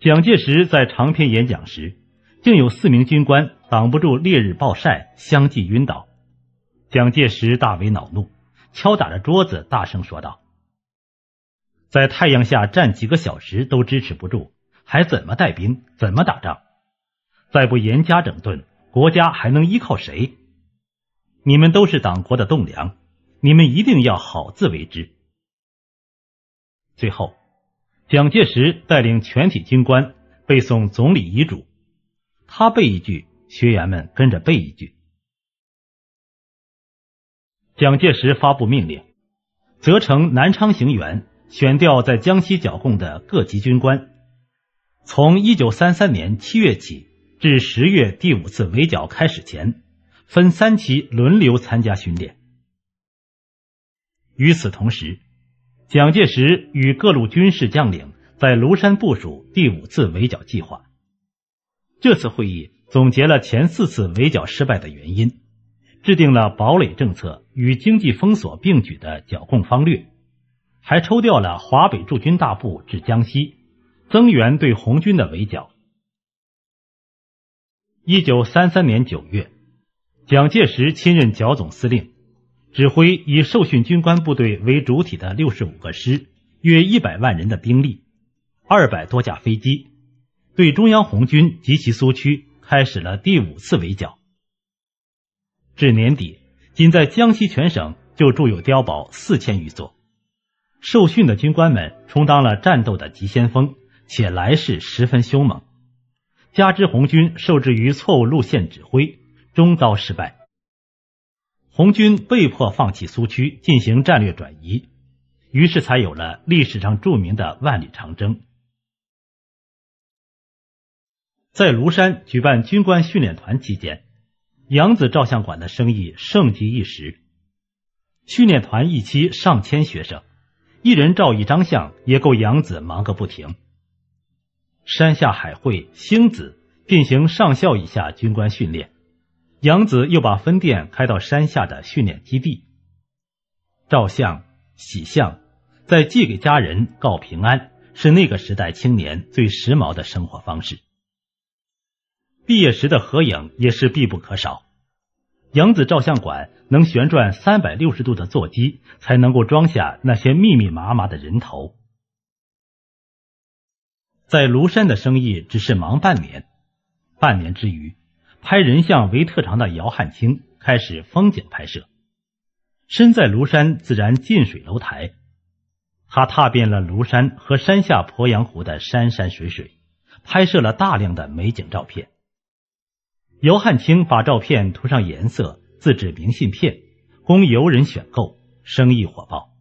蒋介石在长篇演讲时，竟有四名军官挡不住烈日暴晒，相继晕倒。蒋介石大为恼怒，敲打着桌子大声说道：“在太阳下站几个小时都支持不住，还怎么带兵，怎么打仗？”再不严加整顿，国家还能依靠谁？你们都是党国的栋梁，你们一定要好自为之。最后，蒋介石带领全体军官背诵总理遗嘱，他背一句，学员们跟着背一句。蒋介石发布命令，责成南昌行员选调在江西剿共的各级军官，从一九三三年七月起。至十月第五次围剿开始前，分三期轮流参加训练。与此同时，蒋介石与各路军事将领在庐山部署第五次围剿计划。这次会议总结了前四次围剿失败的原因，制定了堡垒政策与经济封锁并举的剿共方略，还抽调了华北驻军大部至江西，增援对红军的围剿。一九三三年九月，蒋介石亲任剿总司令，指挥以受训军官部队为主体的六十五个师、约一百万人的兵力、二百多架飞机，对中央红军及其苏区开始了第五次围剿。至年底，仅在江西全省就驻有碉堡四千余座。受训的军官们充当了战斗的急先锋，且来势十分凶猛。加之红军受制于错误路线指挥，终遭失败。红军被迫放弃苏区，进行战略转移，于是才有了历史上著名的万里长征。在庐山举办军官训练团期间，杨子照相馆的生意盛极一时。训练团一期上千学生，一人照一张相也够杨子忙个不停。山下海会、星子进行上校以下军官训练，杨子又把分店开到山下的训练基地，照相、洗相，再寄给家人告平安，是那个时代青年最时髦的生活方式。毕业时的合影也是必不可少。杨子照相馆能旋转三百六十度的座机，才能够装下那些密密麻麻的人头。在庐山的生意只是忙半年，半年之余，拍人像为特长的姚汉清开始风景拍摄。身在庐山，自然近水楼台，他踏遍了庐山和山下鄱阳湖的山山水水，拍摄了大量的美景照片。姚汉清把照片涂上颜色，自制明信片，供游人选购，生意火爆。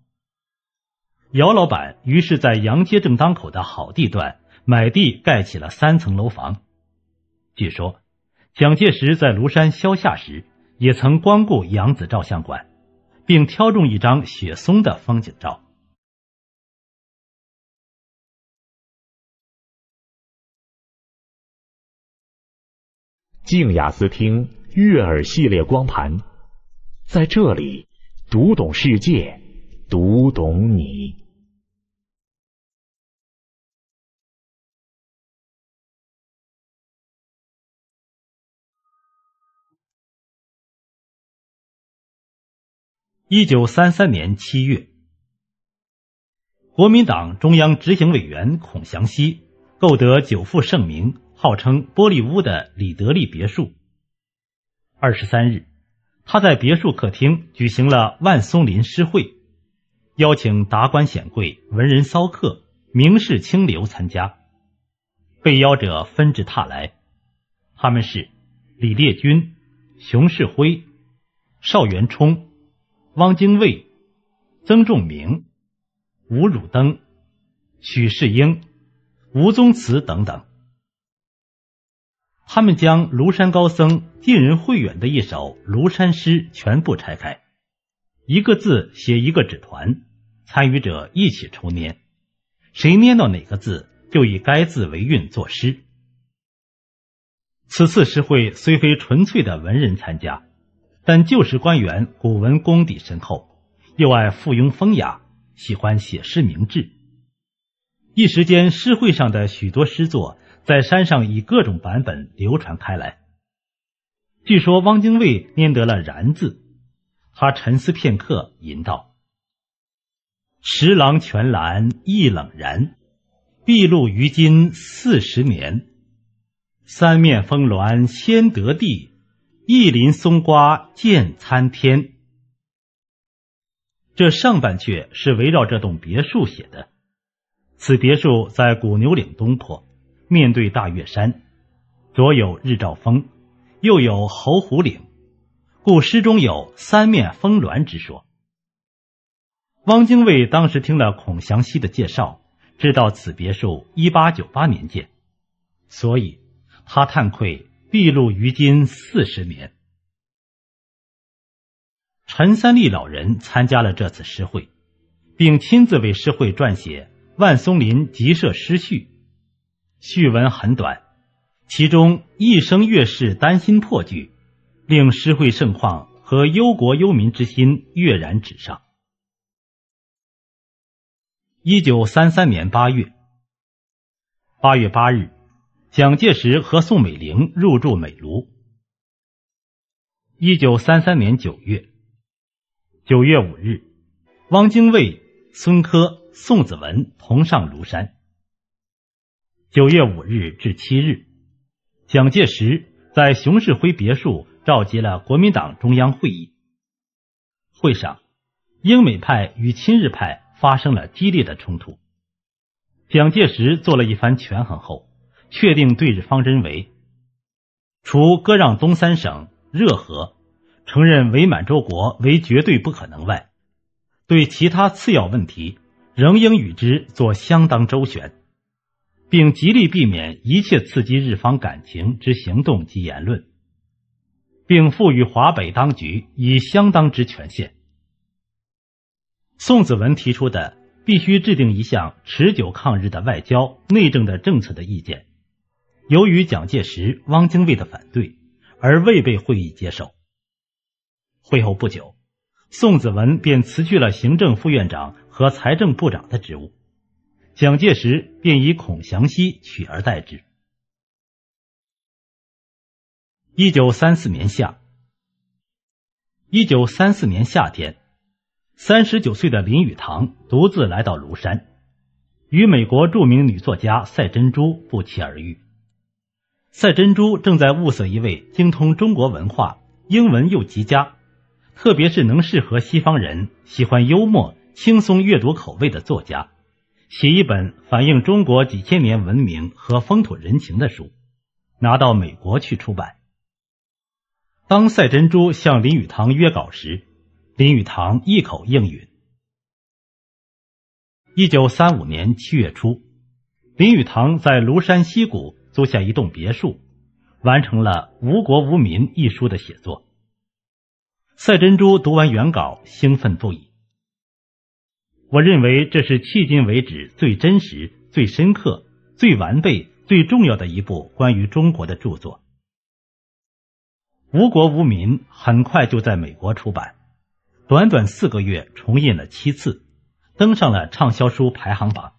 姚老板于是，在洋街正当口的好地段。买地盖起了三层楼房。据说，蒋介石在庐山消夏时，也曾光顾扬子照相馆，并挑中一张雪松的风景照。静雅思听悦耳系列光盘，在这里读懂世界，读懂你。一九三三年七月，国民党中央执行委员孔祥熙购得久负盛名、号称“玻璃屋”的李德利别墅。二十三日，他在别墅客厅举行了万松林诗会，邀请达官显贵、文人骚客、名士清流参加。被邀者纷至沓来，他们是李烈钧、熊式辉、邵元冲。汪精卫、曾仲明、吴汝登、许世英、吴宗慈等等，他们将庐山高僧近人慧远的一首庐山诗全部拆开，一个字写一个纸团，参与者一起抽捏，谁捏到哪个字，就以该字为韵作诗。此次诗会虽非纯粹的文人参加。但旧时官员古文功底深厚，又爱附庸风雅，喜欢写诗明志。一时间，诗会上的许多诗作在山上以各种版本流传开来。据说汪精卫念得了“然”字，他沉思片刻，吟道：“石郎泉蓝意冷然，碧露于今四十年，三面峰峦先得地。”一林松瓜见参天。这上半阙是围绕这栋别墅写的。此别墅在古牛岭东坡，面对大岳山，左有日照峰，右有猴湖岭，故诗中有三面峰峦之说。汪精卫当时听了孔祥熙的介绍，知道此别墅一八九八年建，所以他叹愧。毕露于今四十年，陈三立老人参加了这次诗会，并亲自为诗会撰写《万松林集社诗序》，序文很短，其中“一生乐事丹心破”句，令诗会盛况和忧国忧民之心跃然纸上。一九三三年八月，八月八日。蒋介石和宋美龄入住美庐。一九三三年九月，九月五日，汪精卫、孙科、宋子文同上庐山。九月五日至七日，蒋介石在熊式辉别墅召集了国民党中央会议，会上英美派与亲日派发生了激烈的冲突。蒋介石做了一番权衡后。确定对日方针为：除割让东三省、热河，承认伪满洲国为绝对不可能外，对其他次要问题仍应与之做相当周旋，并极力避免一切刺激日方感情之行动及言论，并赋予华北当局以相当之权限。宋子文提出的必须制定一项持久抗日的外交、内政的政策的意见。由于蒋介石、汪精卫的反对，而未被会议接受。会后不久，宋子文便辞去了行政副院长和财政部长的职务，蒋介石便以孔祥熙取而代之。一九三四年夏，一九三四年夏天，三十九岁的林语堂独自来到庐山，与美国著名女作家赛珍珠不期而遇。赛珍珠正在物色一位精通中国文化、英文又极佳，特别是能适合西方人喜欢幽默、轻松阅读口味的作家，写一本反映中国几千年文明和风土人情的书，拿到美国去出版。当赛珍珠向林语堂约稿时，林语堂一口应允。一九三五年七月初，林语堂在庐山西谷。租下一栋别墅，完成了《无国无民》一书的写作。赛珍珠读完原稿，兴奋不已。我认为这是迄今为止最真实、最深刻、最完备、最重要的一部关于中国的著作。《无国无民》很快就在美国出版，短短四个月重印了七次，登上了畅销书排行榜。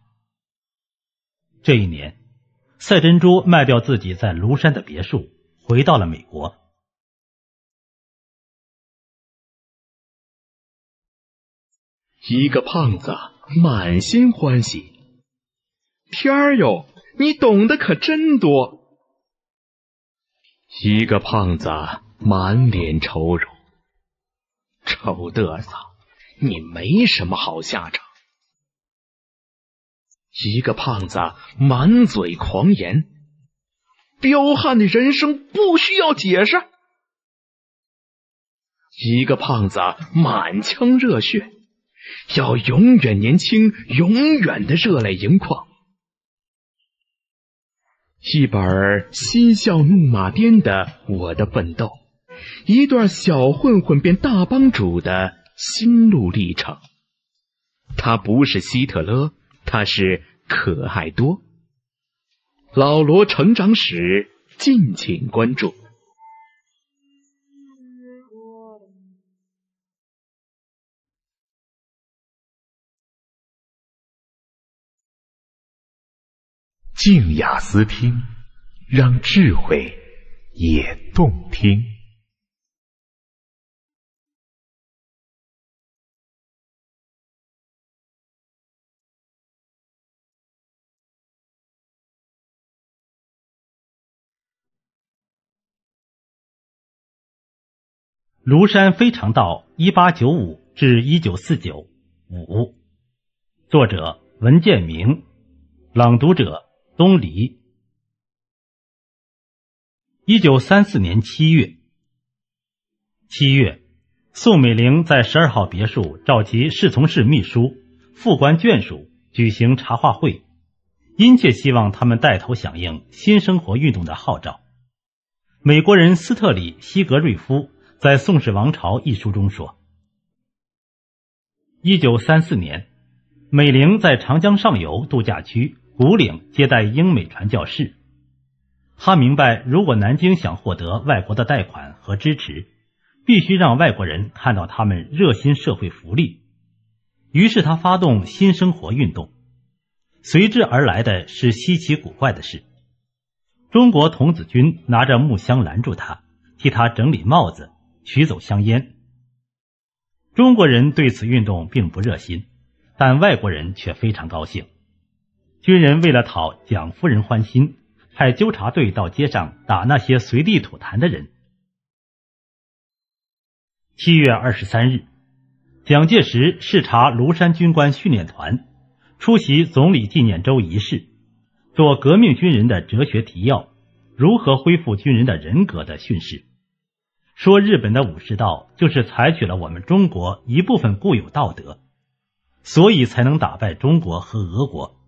这一年。赛珍珠卖掉自己在庐山的别墅，回到了美国。一个胖子满心欢喜：“天儿哟，你懂得可真多！”一个胖子满脸愁容：“臭嘚瑟，你没什么好下场。”一个胖子满嘴狂言，彪悍的人生不需要解释。一个胖子满腔热血，要永远年轻，永远的热泪盈眶。一本嬉笑怒马颠的我的奋斗，一段小混混变大帮主的心路历程。他不是希特勒。他是可爱多，老罗成长史，敬请关注。静雅思听，让智慧也动听。《庐山非常道》一八九五至一九四九五，作者文建明，朗读者东篱。一九三四年七月，七月，宋美龄在十二号别墅召集侍从室秘书、副官、眷属举行茶话会，殷切希望他们带头响应新生活运动的号召。美国人斯特里西格瑞夫。在《宋史王朝》一书中说，一九三四年，美龄在长江上游度假区古岭接待英美传教士。他明白，如果南京想获得外国的贷款和支持，必须让外国人看到他们热心社会福利。于是他发动新生活运动，随之而来的是稀奇古怪的事。中国童子军拿着木箱拦住他，替他整理帽子。取走香烟。中国人对此运动并不热心，但外国人却非常高兴。军人为了讨蒋夫人欢心，派纠察队到街上打那些随地吐痰的人。七月二十三日，蒋介石视察庐山军官训练团，出席总理纪念周仪式，做革命军人的哲学提要：如何恢复军人的人格的训示。说日本的武士道就是采取了我们中国一部分固有道德，所以才能打败中国和俄国，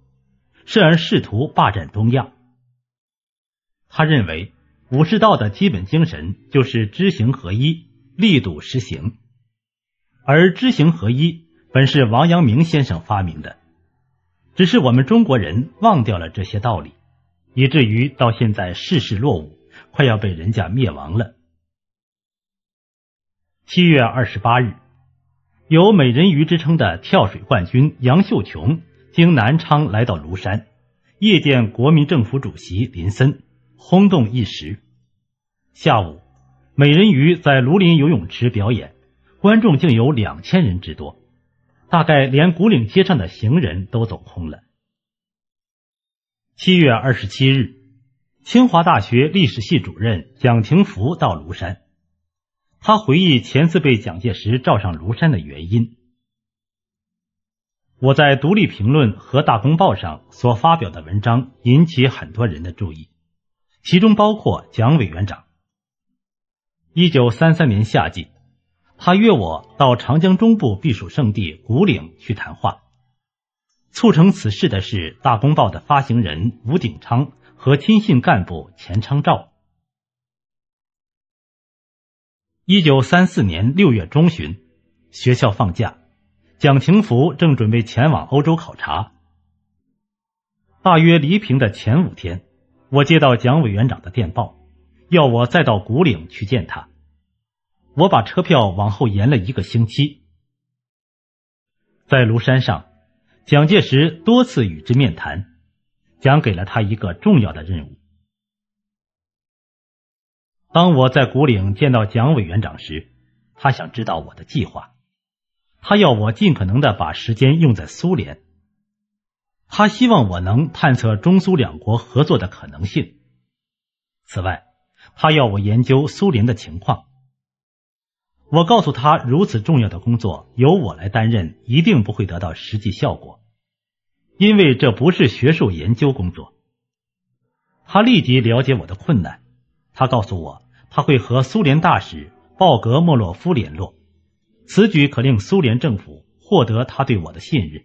甚而试图霸占东亚。他认为武士道的基本精神就是知行合一、力笃实行，而知行合一本是王阳明先生发明的，只是我们中国人忘掉了这些道理，以至于到现在世事落伍，快要被人家灭亡了。七月二十八日，有“美人鱼”之称的跳水冠军杨秀琼经南昌来到庐山，谒见国民政府主席林森，轰动一时。下午，美人鱼在庐陵游泳池表演，观众竟有两千人之多，大概连古岭街上的行人都走空了。七月二十七日，清华大学历史系主任蒋廷福到庐山。他回忆前次被蒋介石召上庐山的原因：我在《独立评论》和《大公报》上所发表的文章引起很多人的注意，其中包括蒋委员长。一九三三年夏季，他约我到长江中部避暑胜地古岭去谈话。促成此事的是《大公报》的发行人吴鼎昌和亲信干部钱昌照。一九三四年六月中旬，学校放假，蒋廷福正准备前往欧洲考察。大约离平的前五天，我接到蒋委员长的电报，要我再到古岭去见他。我把车票往后延了一个星期。在庐山上，蒋介石多次与之面谈，讲给了他一个重要的任务。当我在古岭见到蒋委员长时，他想知道我的计划。他要我尽可能的把时间用在苏联。他希望我能探测中苏两国合作的可能性。此外，他要我研究苏联的情况。我告诉他，如此重要的工作由我来担任，一定不会得到实际效果，因为这不是学术研究工作。他立即了解我的困难，他告诉我。他会和苏联大使鲍格莫洛夫联络，此举可令苏联政府获得他对我的信任。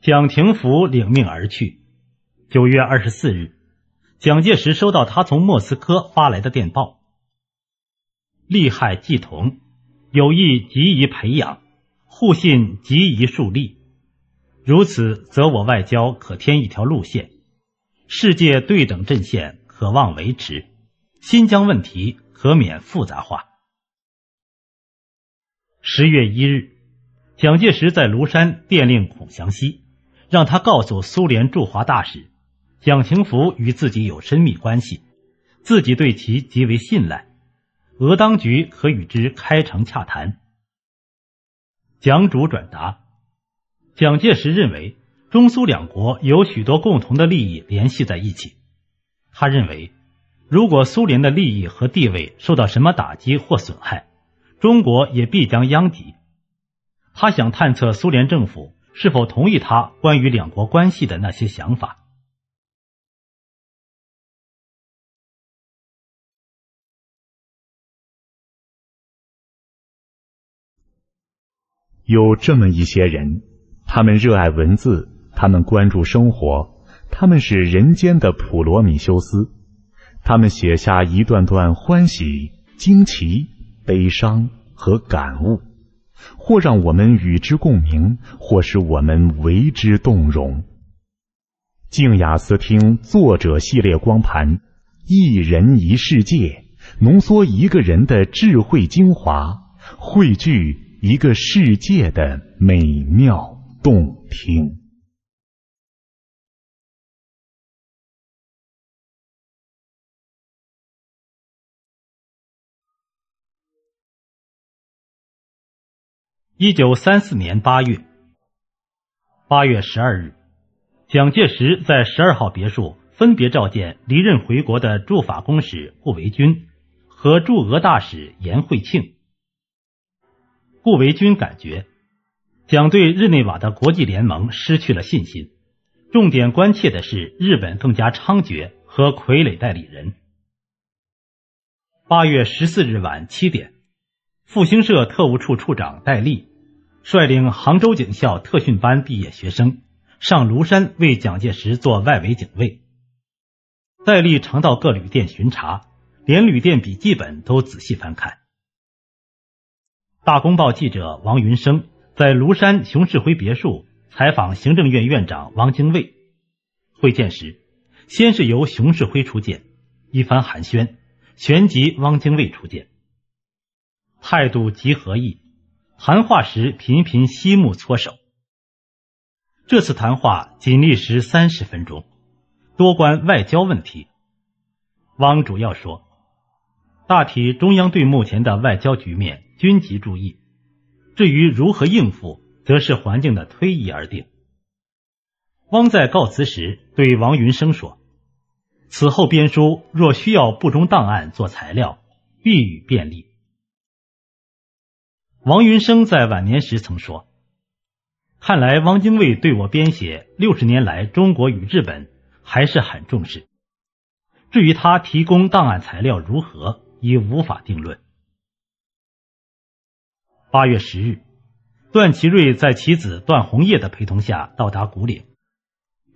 蒋廷福领命而去。九月二十四日，蒋介石收到他从莫斯科发来的电报：“利害既同，友谊极宜培养，互信极宜树立。如此，则我外交可添一条路线，世界对等阵线可望维持。”新疆问题可免复杂化。十月一日，蒋介石在庐山电令孔祥熙，让他告诉苏联驻华大使蒋廷福与自己有亲密关系，自己对其极为信赖，俄当局可与之开诚洽谈。蒋主转达，蒋介石认为中苏两国有许多共同的利益联系在一起，他认为。如果苏联的利益和地位受到什么打击或损害，中国也必将殃及。他想探测苏联政府是否同意他关于两国关系的那些想法。有这么一些人，他们热爱文字，他们关注生活，他们是人间的普罗米修斯。他们写下一段段欢喜、惊奇、悲伤和感悟，或让我们与之共鸣，或使我们为之动容。静雅思听作者系列光盘，《一人一世界》浓缩一个人的智慧精华，汇聚一个世界的美妙动听。一九三四年八月，八月十二日，蒋介石在十二号别墅分别召见离任回国的驻法公使顾维钧和驻俄大使严惠庆。顾维钧感觉，蒋对日内瓦的国际联盟失去了信心，重点关切的是日本更加猖獗和傀儡代理人。八月十四日晚七点，复兴社特务处处长戴笠。率领杭州警校特训班毕业学生上庐山为蒋介石做外围警卫，戴笠常到各旅店巡查，连旅店笔记本都仔细翻看。大公报记者王云生在庐山熊式辉别墅采访行政院院长汪精卫，会见时先是由熊式辉出见，一番寒暄，旋即汪精卫出见，态度极和意。谈话时频频吸木搓手。这次谈话仅历时三十分钟，多关外交问题。汪主要说，大体中央对目前的外交局面均极注意，至于如何应付，则是环境的推移而定。汪在告辞时对王云生说：“此后编书若需要部中档案做材料，必予便利。”王云生在晚年时曾说：“看来汪精卫对我编写六十年来中国与日本还是很重视。至于他提供档案材料如何，已无法定论。”八月十日，段祺瑞在其子段宏业的陪同下到达谷岭。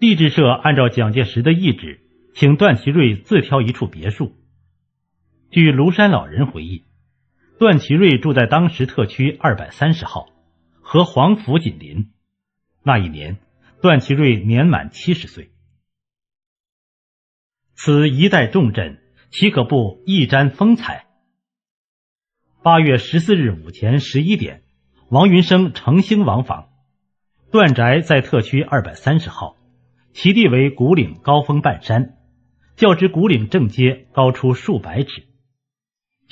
地质社按照蒋介石的意志，请段祺瑞自挑一处别墅。据庐山老人回忆。段祺瑞住在当时特区二百三十号，和皇甫紧邻。那一年，段祺瑞年满七十岁。此一代重镇，岂可不一沾风采？八月十四日午前十一点，王云生诚兴王访段宅，在特区二百三十号，其地为古岭高峰半山，较之古岭正街高出数百尺。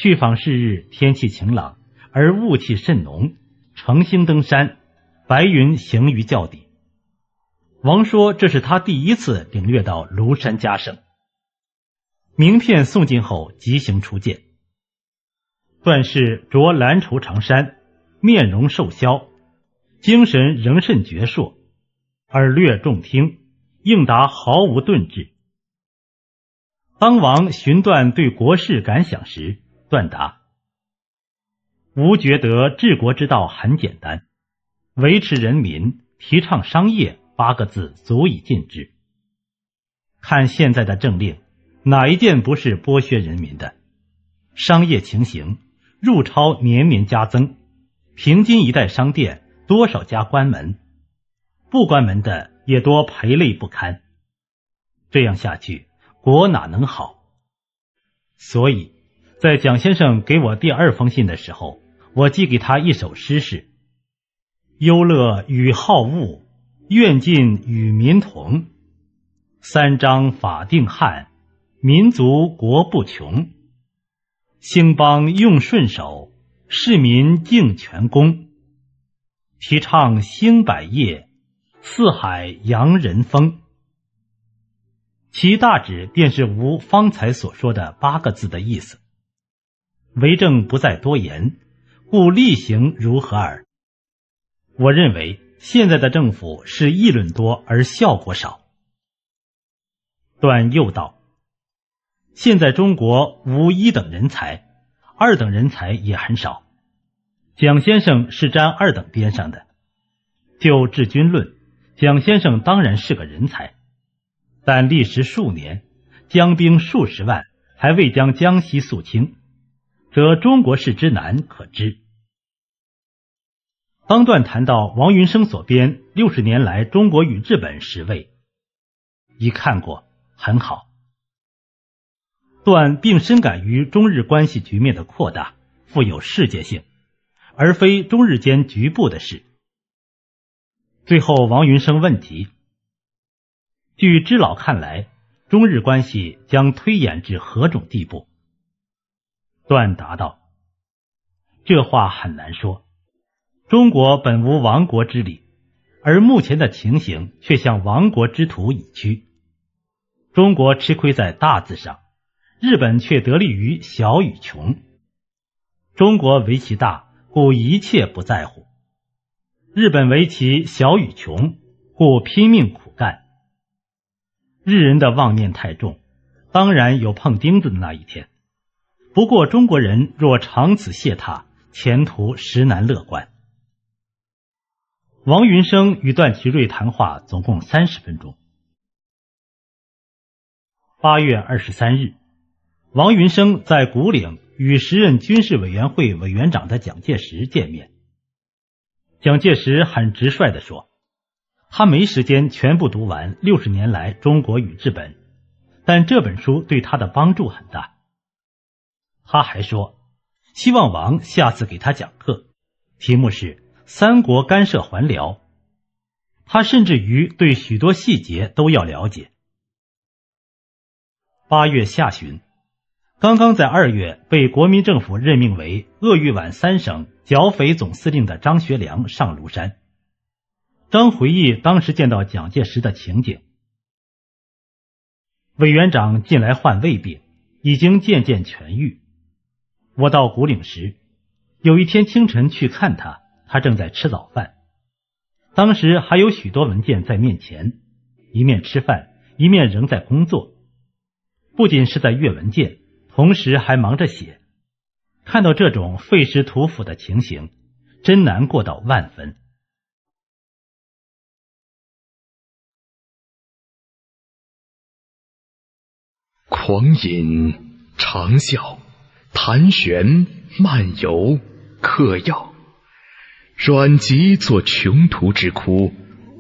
去访是日天气晴朗，而雾气甚浓。乘兴登山，白云行于轿底。王说这是他第一次领略到庐山佳胜。名片送进后即行出见。段氏着蓝绸长衫，面容瘦削，精神仍甚矍铄，耳略重听，应答毫无顿滞。当王寻段对国事感想时，断答：“吾觉得治国之道很简单，维持人民，提倡商业，八个字足以尽之。看现在的政令，哪一件不是剥削人民的？商业情形，入超年年加增，平津一带商店多少家关门，不关门的也多赔累不堪。这样下去，国哪能好？所以。”在蒋先生给我第二封信的时候，我寄给他一首诗是：“忧乐与好恶，愿尽与民同。三章法定汉，民族国不穷。兴邦用顺手，市民敬全功。提倡兴百业，四海扬人风。”其大旨便是吴方才所说的八个字的意思。为政不再多言，故力行如何耳？我认为现在的政府是议论多而效果少。段又道：“现在中国无一等人才，二等人才也很少。蒋先生是沾二等边上的。就治军论，蒋先生当然是个人才，但历时数年，江兵数十万，还未将江西肃清。”则中国事之难可知。当段谈到王云生所编六十年来中国与日本十位，已看过很好。段并深感于中日关系局面的扩大，富有世界性，而非中日间局部的事。最后，王云生问题，据知老看来，中日关系将推演至何种地步？段答道：“这话很难说。中国本无亡国之理，而目前的情形却向亡国之徒已趋。中国吃亏在大字上，日本却得力于小与穷。中国为其大，故一切不在乎；日本为其小与穷，故拼命苦干。日人的妄念太重，当然有碰钉子的那一天。”不过，中国人若长此懈怠，前途实难乐观。王云生与段祺瑞谈话总共三十分钟。八月二十三日，王云生在古岭与时任军事委员会委员长的蒋介石见面。蒋介石很直率的说：“他没时间全部读完六十年来中国与日本，但这本书对他的帮助很大。”他还说，希望王下次给他讲课，题目是《三国干涉还辽》。他甚至于对许多细节都要了解。八月下旬，刚刚在二月被国民政府任命为鄂豫皖三省剿匪总司令的张学良上庐山。张回忆当时见到蒋介石的情景：委员长近来患胃病，已经渐渐痊愈。我到古岭时，有一天清晨去看他，他正在吃早饭。当时还有许多文件在面前，一面吃饭，一面仍在工作。不仅是在阅文件，同时还忙着写。看到这种废时图斧的情形，真难过到万分。狂饮，长啸。弹弦漫游，嗑药；阮籍作穷途之哭，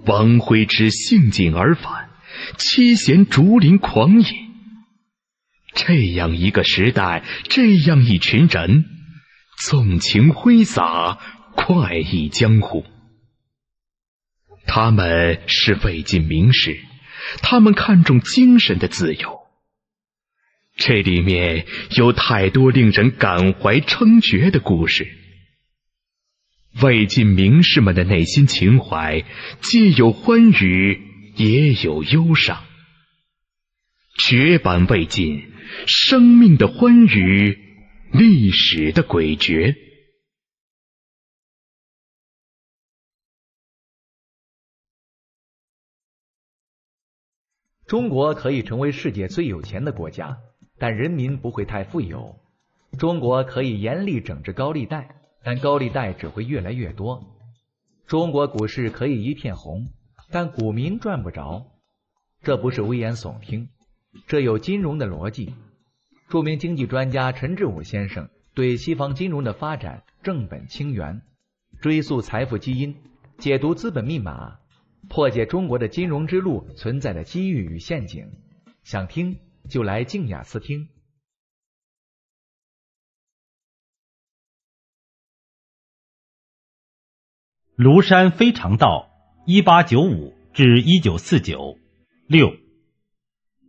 王徽之兴尽而返，七贤竹林狂野。这样一个时代，这样一群人，纵情挥洒，快意江湖。他们是魏晋名士，他们看重精神的自由。这里面有太多令人感怀称绝的故事。魏晋名士们的内心情怀，既有欢愉，也有忧伤。绝版魏晋，生命的欢愉，历史的诡谲。中国可以成为世界最有钱的国家。但人民不会太富有。中国可以严厉整治高利贷，但高利贷只会越来越多。中国股市可以一片红，但股民赚不着。这不是危言耸听，这有金融的逻辑。著名经济专家陈志武先生对西方金融的发展正本清源，追溯财富基因，解读资本密码，破解中国的金融之路存在的机遇与陷阱。想听？就来静雅思听《庐山非常道》（一八九五至一九四九六），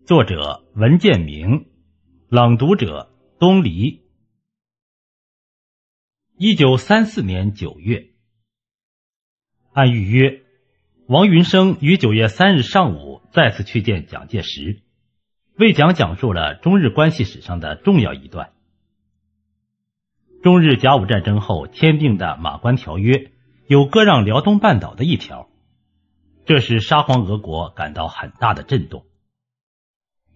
作者文建明，朗读者东篱。一九三四年九月，按预约，王云生于九月三日上午再次去见蒋介石。魏讲讲述了中日关系史上的重要一段：中日甲午战争后签订的《马关条约》有割让辽东半岛的一条，这使沙皇俄国感到很大的震动。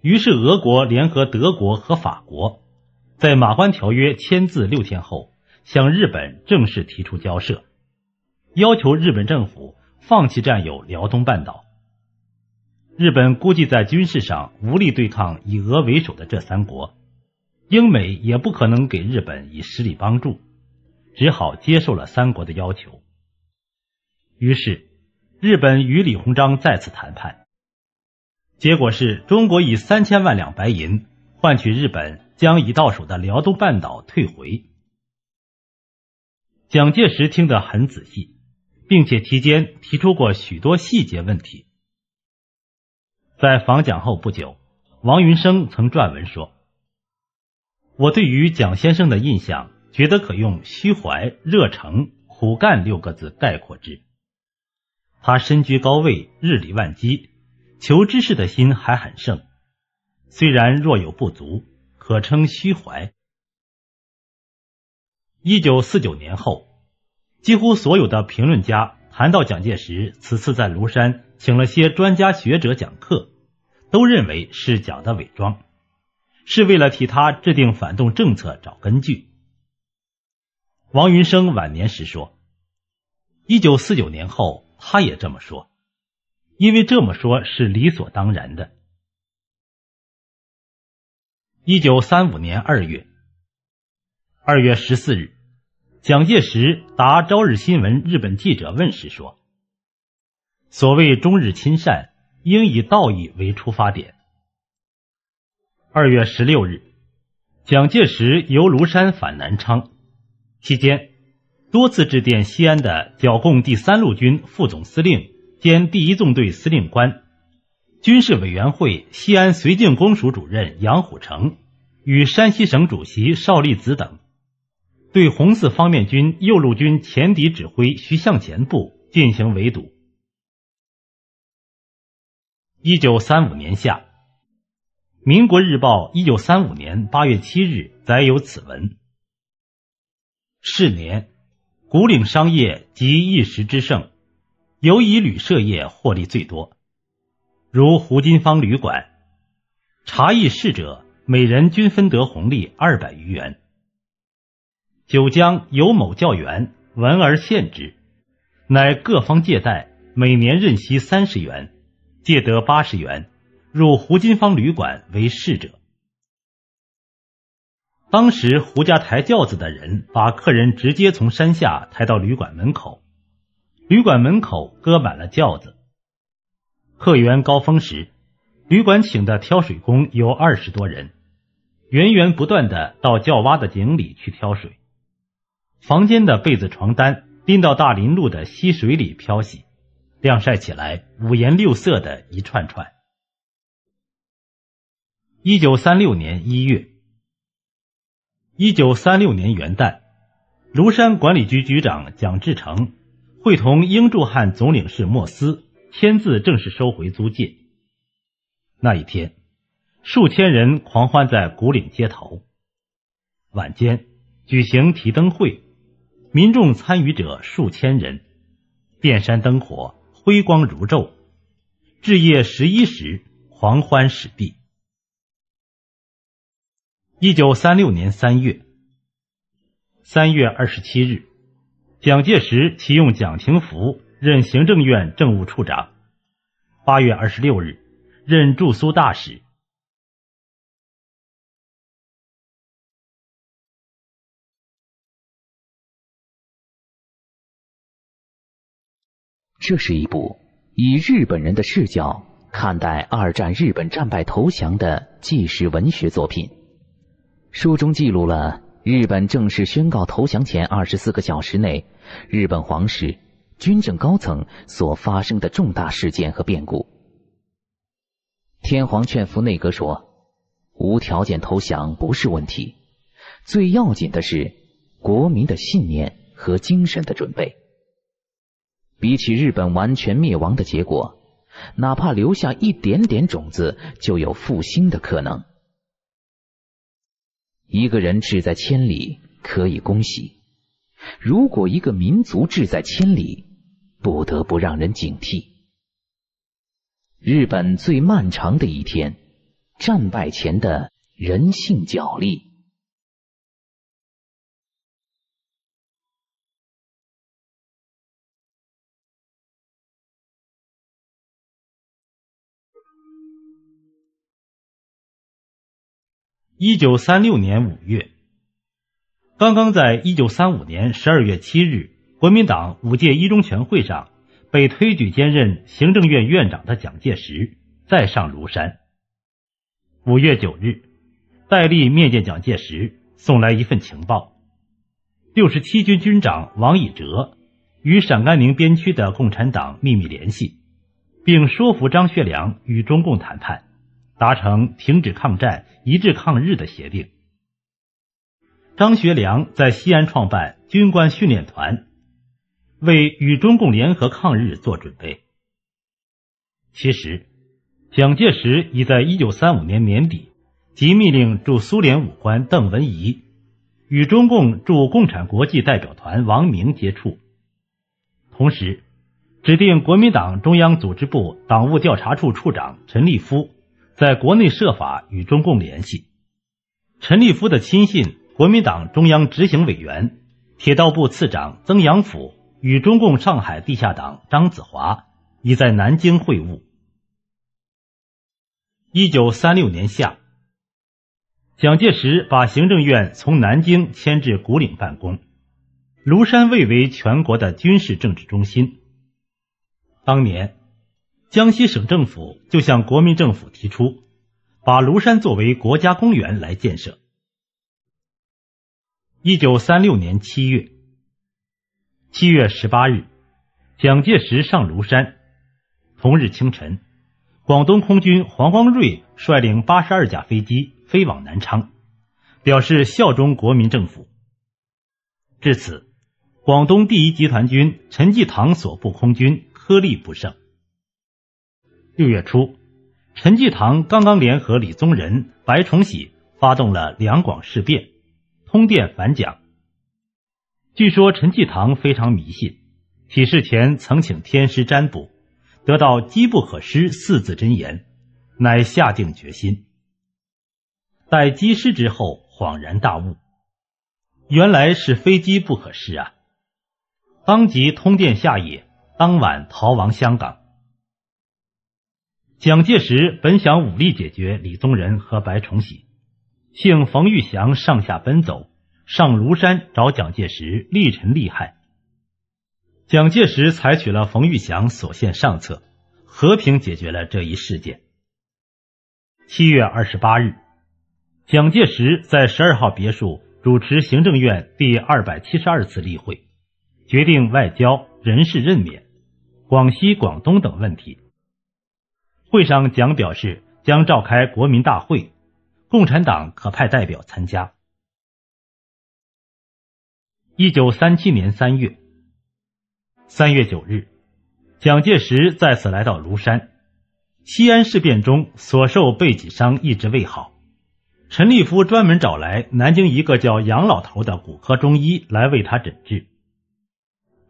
于是，俄国联合德国和法国，在《马关条约》签字六天后，向日本正式提出交涉，要求日本政府放弃占有辽东半岛。日本估计在军事上无力对抗以俄为首的这三国，英美也不可能给日本以实力帮助，只好接受了三国的要求。于是，日本与李鸿章再次谈判，结果是中国以三千万两白银换取日本将已到手的辽东半岛退回。蒋介石听得很仔细，并且提间提出过许多细节问题。在访蒋后不久，王云生曾撰文说：“我对于蒋先生的印象，觉得可用‘虚怀、热诚、苦干’六个字概括之。他身居高位，日理万机，求知识的心还很盛。虽然若有不足，可称虚怀。”一九四九年后，几乎所有的评论家谈到蒋介石此次在庐山。请了些专家学者讲课，都认为是蒋的伪装，是为了替他制定反动政策找根据。王云生晚年时说：“一九四九年后，他也这么说，因为这么说是理所当然的。”一九三五年二月二月十四日，蒋介石答《朝日新闻》日本记者问时说。所谓“中日亲善”，应以道义为出发点。二月十六日，蒋介石由庐山返南昌，期间多次致电西安的剿共第三路军副总司令兼第一纵队司令官、军事委员会西安绥靖公署主任杨虎城与山西省主席邵力子等，对红四方面军右路军前敌指挥徐向前部进行围堵。一九三五年夏，《民国日报》一九三五年八月七日载有此文。是年，古岭商业及一时之盛，尤以旅社业获利最多。如胡金芳旅馆，茶艺侍者每人均分得红利二百余元。九江有某教员闻而献之，乃各方借贷，每年任息三十元。借得八十元，入胡金芳旅馆为侍者。当时胡家抬轿子的人把客人直接从山下抬到旅馆门口，旅馆门口搁满了轿子。客源高峰时，旅馆请的挑水工有二十多人，源源不断的到轿洼的井里去挑水，房间的被子床单拎到大林路的溪水里漂洗。晾晒起来，五颜六色的一串串。一九三六年一月，一九三六年元旦，庐山管理局局长蒋志成会同英驻汉总领事莫斯签字正式收回租界。那一天，数千人狂欢在鼓岭街头，晚间举行提灯会，民众参与者数千人，遍山灯火。辉光如昼，至夜十一时，狂欢始毕。一九三六年三月，三月二十七日，蒋介石启用蒋廷福任行政院政务处长，八月二十六日，任驻苏大使。这是一部以日本人的视角看待二战日本战败投降的纪实文学作品。书中记录了日本正式宣告投降前二十四个小时内，日本皇室、军政高层所发生的重大事件和变故。天皇劝服内阁说：“无条件投降不是问题，最要紧的是国民的信念和精神的准备。”比起日本完全灭亡的结果，哪怕留下一点点种子，就有复兴的可能。一个人志在千里，可以恭喜；如果一个民族志在千里，不得不让人警惕。日本最漫长的一天，战败前的人性角力。一九三六年五月，刚刚在一九三五年十二月七日国民党五届一中全会上被推举兼任行政院院长的蒋介石再上庐山。五月九日，戴笠面见蒋介石，送来一份情报：六十七军军长王以哲与陕甘宁边区的共产党秘密联系，并说服张学良与中共谈判。达成停止抗战、一致抗日的协定。张学良在西安创办军官训练团，为与中共联合抗日做准备。其实，蒋介石已在1935年年底即命令驻苏联武官邓文仪与中共驻共产国际代表团王明接触，同时指定国民党中央组织部党务调查处处长陈立夫。在国内设法与中共联系，陈立夫的亲信、国民党中央执行委员、铁道部次长曾阳甫与中共上海地下党张子华已在南京会晤。一九三六年夏，蒋介石把行政院从南京迁至古岭办公，庐山位为全国的军事政治中心。当年。江西省政府就向国民政府提出，把庐山作为国家公园来建设。一九三六年七月，七月十八日，蒋介石上庐山。同日清晨，广东空军黄光瑞率领八十二架飞机飞往南昌，表示效忠国民政府。至此，广东第一集团军陈济棠所部空军颗粒不剩。六月初，陈济棠刚刚联合李宗仁、白崇禧发动了两广事变，通电反蒋。据说陈济棠非常迷信，起事前曾请天师占卜，得到“机不可失”四字真言，乃下定决心。待机师之后，恍然大悟，原来是“非机不可失”啊！当即通电下野，当晚逃亡香港。蒋介石本想武力解决李宗仁和白崇禧，幸冯玉祥上下奔走，上庐山找蒋介石力陈利害。蒋介石采取了冯玉祥所献上策，和平解决了这一事件。七月二十八日，蒋介石在十二号别墅主持行政院第二百七十二次例会，决定外交、人事任免、广西、广东等问题。会上，蒋表示将召开国民大会，共产党可派代表参加。一九三七年三月，三月九日，蒋介石再次来到庐山，西安事变中所受背脊伤一直未好，陈立夫专门找来南京一个叫杨老头的骨科中医来为他诊治。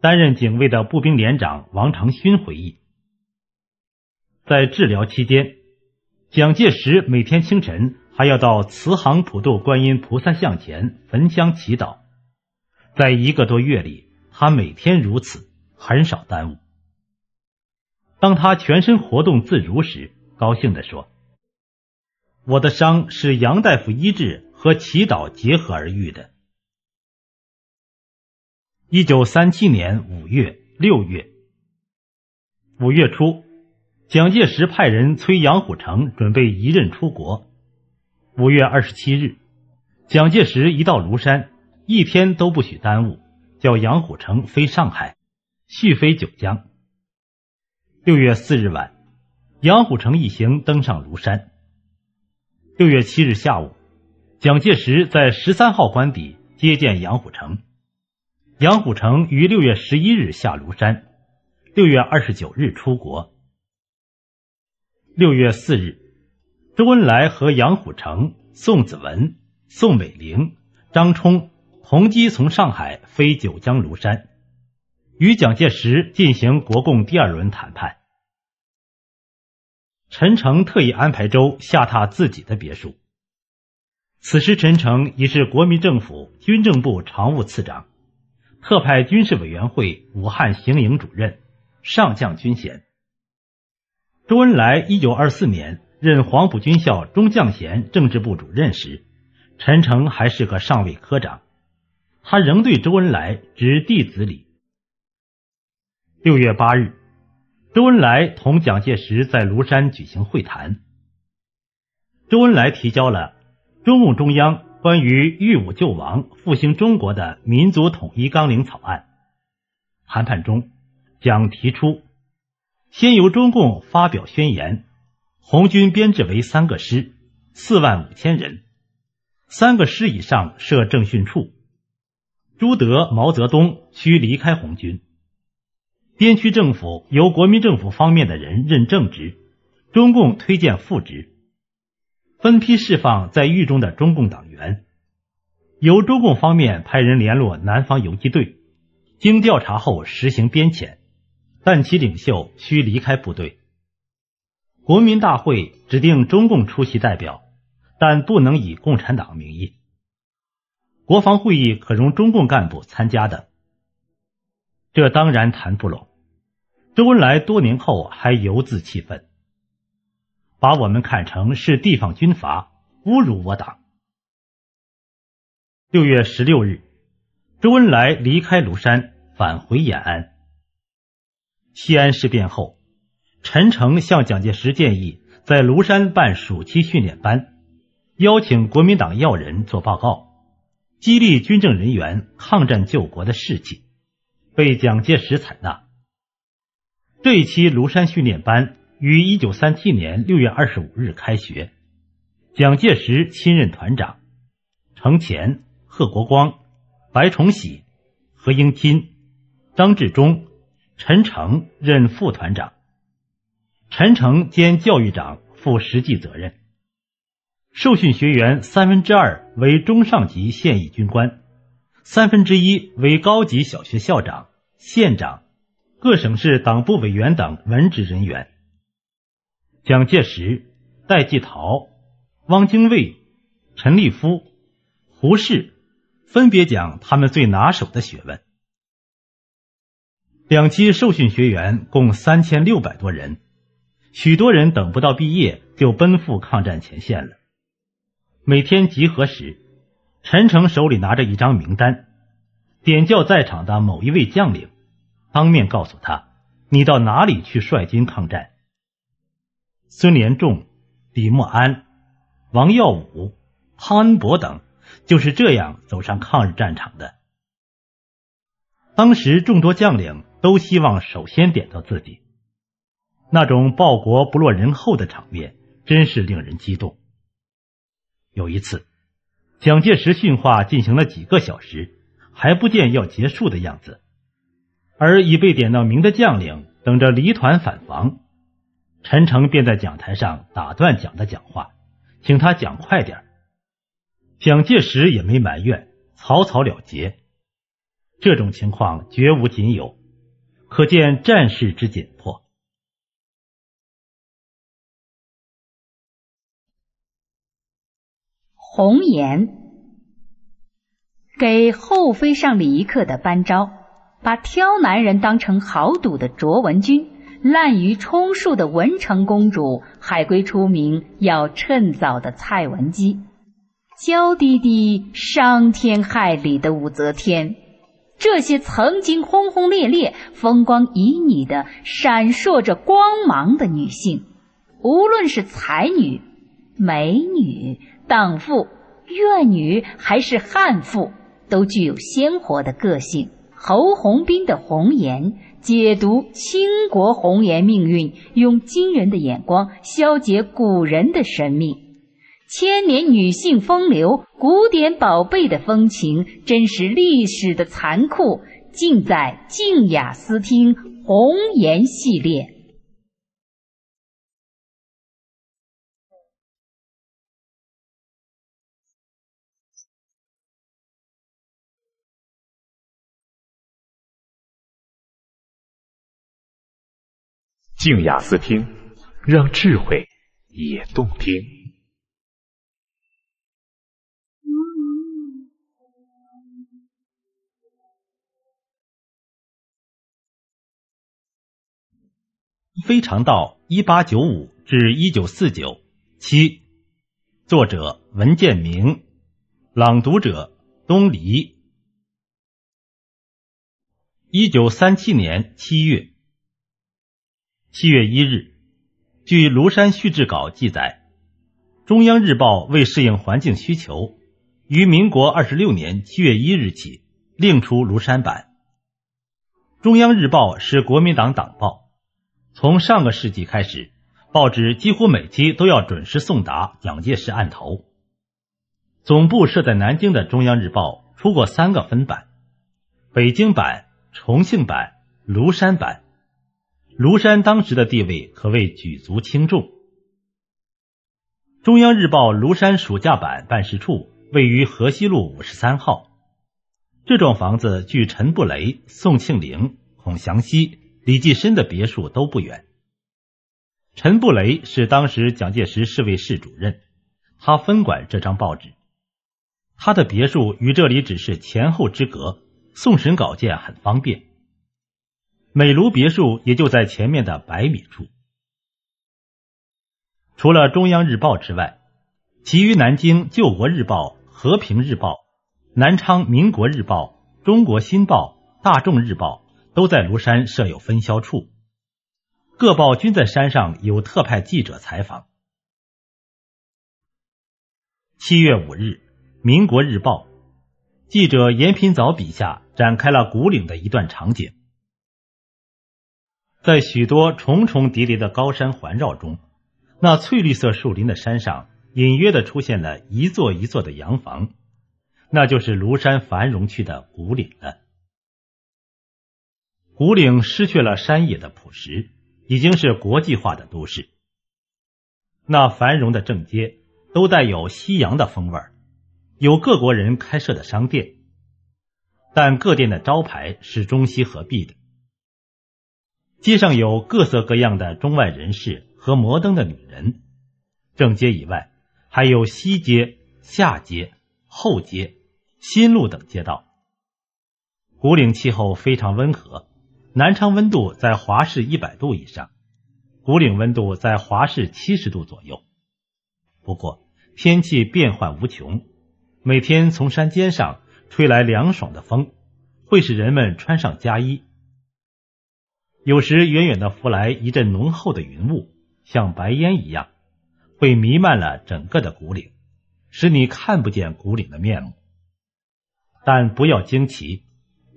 担任警卫的步兵连长王长勋回忆。在治疗期间，蒋介石每天清晨还要到慈航普渡观音菩萨像前焚香祈祷。在一个多月里，他每天如此，很少耽误。当他全身活动自如时，高兴地说：“我的伤是杨大夫医治和祈祷结合而愈的。”一九三七年五月、六月，五月初。蒋介石派人催杨虎城准备一任出国。五月二十七日，蒋介石一到庐山，一天都不许耽误，叫杨虎城飞上海，续飞九江。六月四日晚，杨虎城一行登上庐山。六月七日下午，蒋介石在十三号官邸接见杨虎城。杨虎城于六月十一日下庐山，六月二十九日出国。六月四日，周恩来和杨虎城、宋子文、宋美龄、张冲、洪基从上海飞九江庐山，与蒋介石进行国共第二轮谈判。陈诚特意安排周下榻自己的别墅。此时，陈诚已是国民政府军政部常务次长，特派军事委员会武汉行营主任，上将军衔。周恩来一九二四年任黄埔军校中将衔政治部主任时，陈诚还是个上尉科长，他仍对周恩来执弟子礼。六月八日，周恩来同蒋介石在庐山举行会谈，周恩来提交了中共中央关于御武救亡、复兴中国的民族统一纲领草案。谈判中，蒋提出。先由中共发表宣言，红军编制为三个师，四万五千人。三个师以上设政训处。朱德、毛泽东需离开红军。边区政府由国民政府方面的人任正职，中共推荐副职。分批释放在狱中的中共党员，由中共方面派人联络南方游击队，经调查后实行边遣。但其领袖需离开部队。国民大会指定中共出席代表，但不能以共产党名义。国防会议可容中共干部参加的，这当然谈不拢。周恩来多年后还犹自气愤：“把我们看成是地方军阀，侮辱我党。”六月十六日，周恩来离开庐山，返回延安。西安事变后，陈诚向蒋介石建议在庐山办暑期训练班，邀请国民党要人做报告，激励军政人员抗战救国的士气，被蒋介石采纳。这一期庐山训练班于一九三七年六月二十五日开学，蒋介石亲任团长，程潜、贺国光、白崇禧、何应钦、张治中。陈诚任副团长，陈诚兼教育长，负实际责任。受训学员三分之二为中上级现役军官，三分之一为高级小学校长、县长、各省市党部委员等文职人员。蒋介石、戴季陶、汪精卫、陈立夫、胡适分别讲他们最拿手的学问。两期受训学员共三千六百多人，许多人等不到毕业就奔赴抗战前线了。每天集合时，陈诚手里拿着一张名单，点叫在场的某一位将领，当面告诉他：“你到哪里去率军抗战？”孙连仲、李默安、王耀武、汤恩伯等就是这样走上抗日战场的。当时众多将领。都希望首先点到自己，那种报国不落人后的场面真是令人激动。有一次，蒋介石训话进行了几个小时，还不见要结束的样子，而已被点到名的将领等着离团返防。陈诚便在讲台上打断蒋的讲话，请他讲快点。蒋介石也没埋怨，草草了结。这种情况绝无仅有。可见战事之紧迫。红颜给后妃上礼仪课的班昭，把挑男人当成豪赌的卓文君，滥竽充数的文成公主，海归出名要趁早的蔡文姬，娇滴滴伤天害理的武则天。这些曾经轰轰烈烈、风光旖旎的、闪烁着光芒的女性，无论是才女、美女、荡妇、怨女，还是悍妇，都具有鲜活的个性。侯红斌的《红颜》解读倾国红颜命运，用惊人的眼光消解古人的神秘。千年女性风流，古典宝贝的风情，真实历史的残酷，尽在静雅思听红颜系列。静雅思听，让智慧也动听。非常道，一八九五至一九四九七，作者文建明，朗读者东篱。一九三七年七月，七月一日，据《庐山续志稿》记载，《中央日报》为适应环境需求，于民国二十六年七月一日起另出庐山版。《中央日报》是国民党党报。从上个世纪开始，报纸几乎每期都要准时送达蒋介石案头。总部设在南京的《中央日报》出过三个分版：北京版、重庆版、庐山版。庐山当时的地位可谓举足轻重。《中央日报》庐山暑假版办事处位于河西路五十三号，这幢房子据陈布雷、宋庆龄、孔祥熙。李济深的别墅都不远。陈布雷是当时蒋介石侍卫室主任，他分管这张报纸，他的别墅与这里只是前后之隔，送审稿件很方便。美庐别墅也就在前面的百米处。除了《中央日报》之外，其余《南京救国日报》《和平日报》《南昌民国日报》《中国新报》《大众日报》。都在庐山设有分销处，各报均在山上有特派记者采访。七月五日，《民国日报》记者严品藻笔下展开了古岭的一段场景：在许多重重叠叠的高山环绕中，那翠绿色树林的山上，隐约的出现了一座一座的洋房，那就是庐山繁荣区的古岭了。古岭失去了山野的朴实，已经是国际化的都市。那繁荣的正街都带有西洋的风味儿，有各国人开设的商店，但各店的招牌是中西合璧的。街上有各色各样的中外人士和摩登的女人。正街以外，还有西街、下街、后街、新路等街道。古岭气候非常温和。南昌温度在华氏一百度以上，古岭温度在华氏七十度左右。不过天气变幻无穷，每天从山尖上吹来凉爽的风，会使人们穿上夹衣。有时远远的拂来一阵浓厚的云雾，像白烟一样，会弥漫了整个的古岭，使你看不见古岭的面目。但不要惊奇，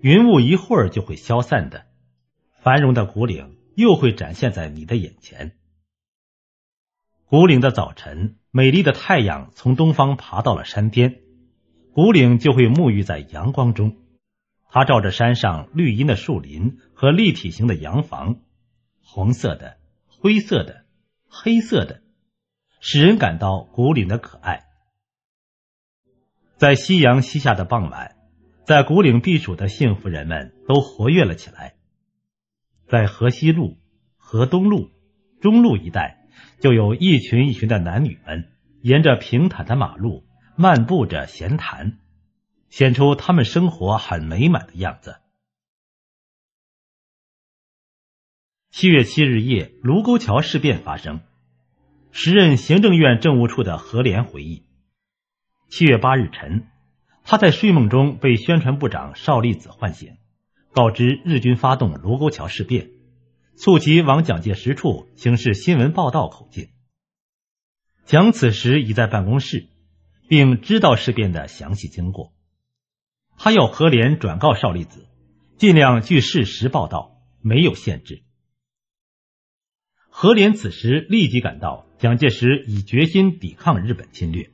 云雾一会儿就会消散的。繁荣的古岭又会展现在你的眼前。古岭的早晨，美丽的太阳从东方爬到了山巅，古岭就会沐浴在阳光中。它照着山上绿荫的树林和立体型的洋房，红色的、灰色的、黑色的，使人感到古岭的可爱。在夕阳西下的傍晚，在古岭避暑的幸福人们都活跃了起来。在河西路、河东路、中路一带，就有一群一群的男女们沿着平坦的马路漫步着闲谈，显出他们生活很美满的样子。七月七日夜，卢沟桥事变发生。时任行政院政务处的何廉回忆，七月八日晨，他在睡梦中被宣传部长邵力子唤醒。告知日军发动卢沟桥事变，促其往蒋介石处行事新闻报道口径。蒋此时已在办公室，并知道事变的详细经过。他要何廉转告邵利子，尽量据事实报道，没有限制。何廉此时立即赶到，蒋介石已决心抵抗日本侵略。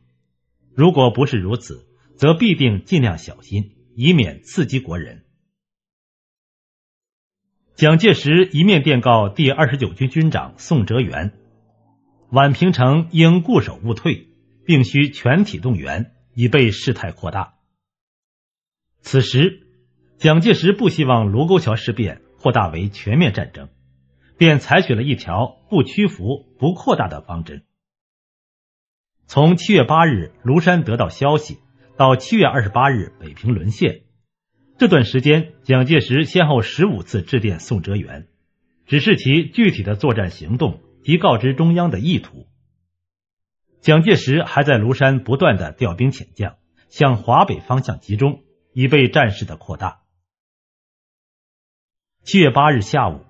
如果不是如此，则必定尽量小心，以免刺激国人。蒋介石一面电告第二十九军军长宋哲元，宛平城应固守勿退，并需全体动员，以备事态扩大。此时，蒋介石不希望卢沟桥事变扩大为全面战争，便采取了一条不屈服、不扩大的方针。从七月八日庐山得到消息，到七月二十八日北平沦陷。这段时间，蒋介石先后十五次致电宋哲元，指示其具体的作战行动及告知中央的意图。蒋介石还在庐山不断的调兵遣将，向华北方向集中，以备战事的扩大。七月八日下午，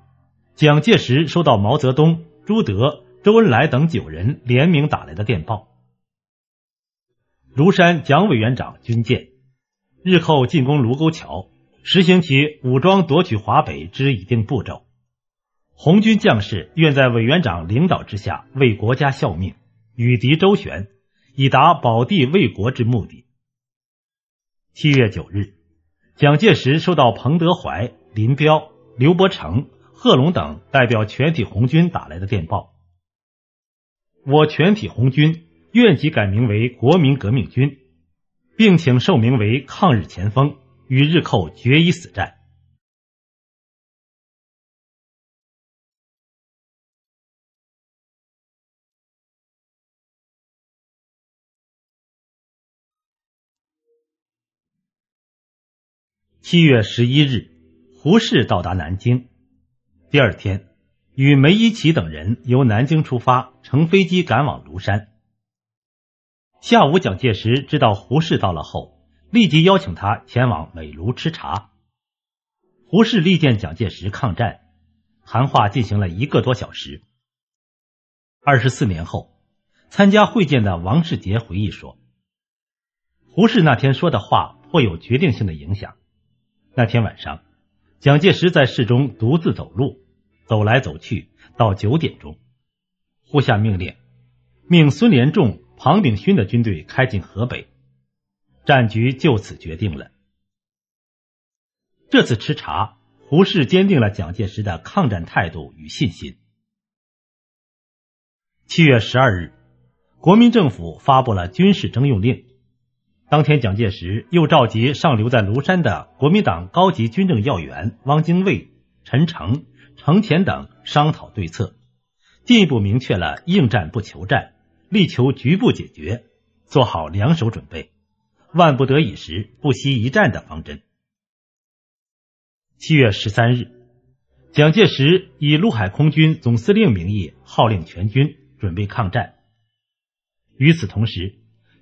蒋介石收到毛泽东、朱德、周恩来等九人联名打来的电报：庐山蒋委员长军舰。日寇进攻卢沟桥，实行其武装夺取华北之一定步骤。红军将士愿在委员长领导之下，为国家效命，与敌周旋，以达保地卫国之目的。七月九日，蒋介石收到彭德怀、林彪、刘伯承、贺龙等代表全体红军打来的电报：“我全体红军愿即改名为国民革命军。”并请受名为抗日前锋，与日寇决一死战。七月十一日，胡适到达南京，第二天与梅贻琦等人由南京出发，乘飞机赶往庐山。下午，蒋介石知道胡适到了后，立即邀请他前往美庐吃茶。胡适力荐蒋介石抗战，谈话进行了一个多小时。二十四年后，参加会见的王世杰回忆说：“胡适那天说的话颇有决定性的影响。那天晚上，蒋介石在市中独自走路，走来走去，到九点钟，忽下命令，命孙连仲。”庞炳勋的军队开进河北，战局就此决定了。这次吃茶，胡适坚定了蒋介石的抗战态度与信心。七月十二日，国民政府发布了军事征用令。当天，蒋介石又召集尚留在庐山的国民党高级军政要员汪精卫、陈诚、程潜等商讨对策，进一步明确了应战不求战。力求局部解决，做好两手准备，万不得已时不惜一战的方针。七月十三日，蒋介石以陆海空军总司令名义号令全军准备抗战。与此同时，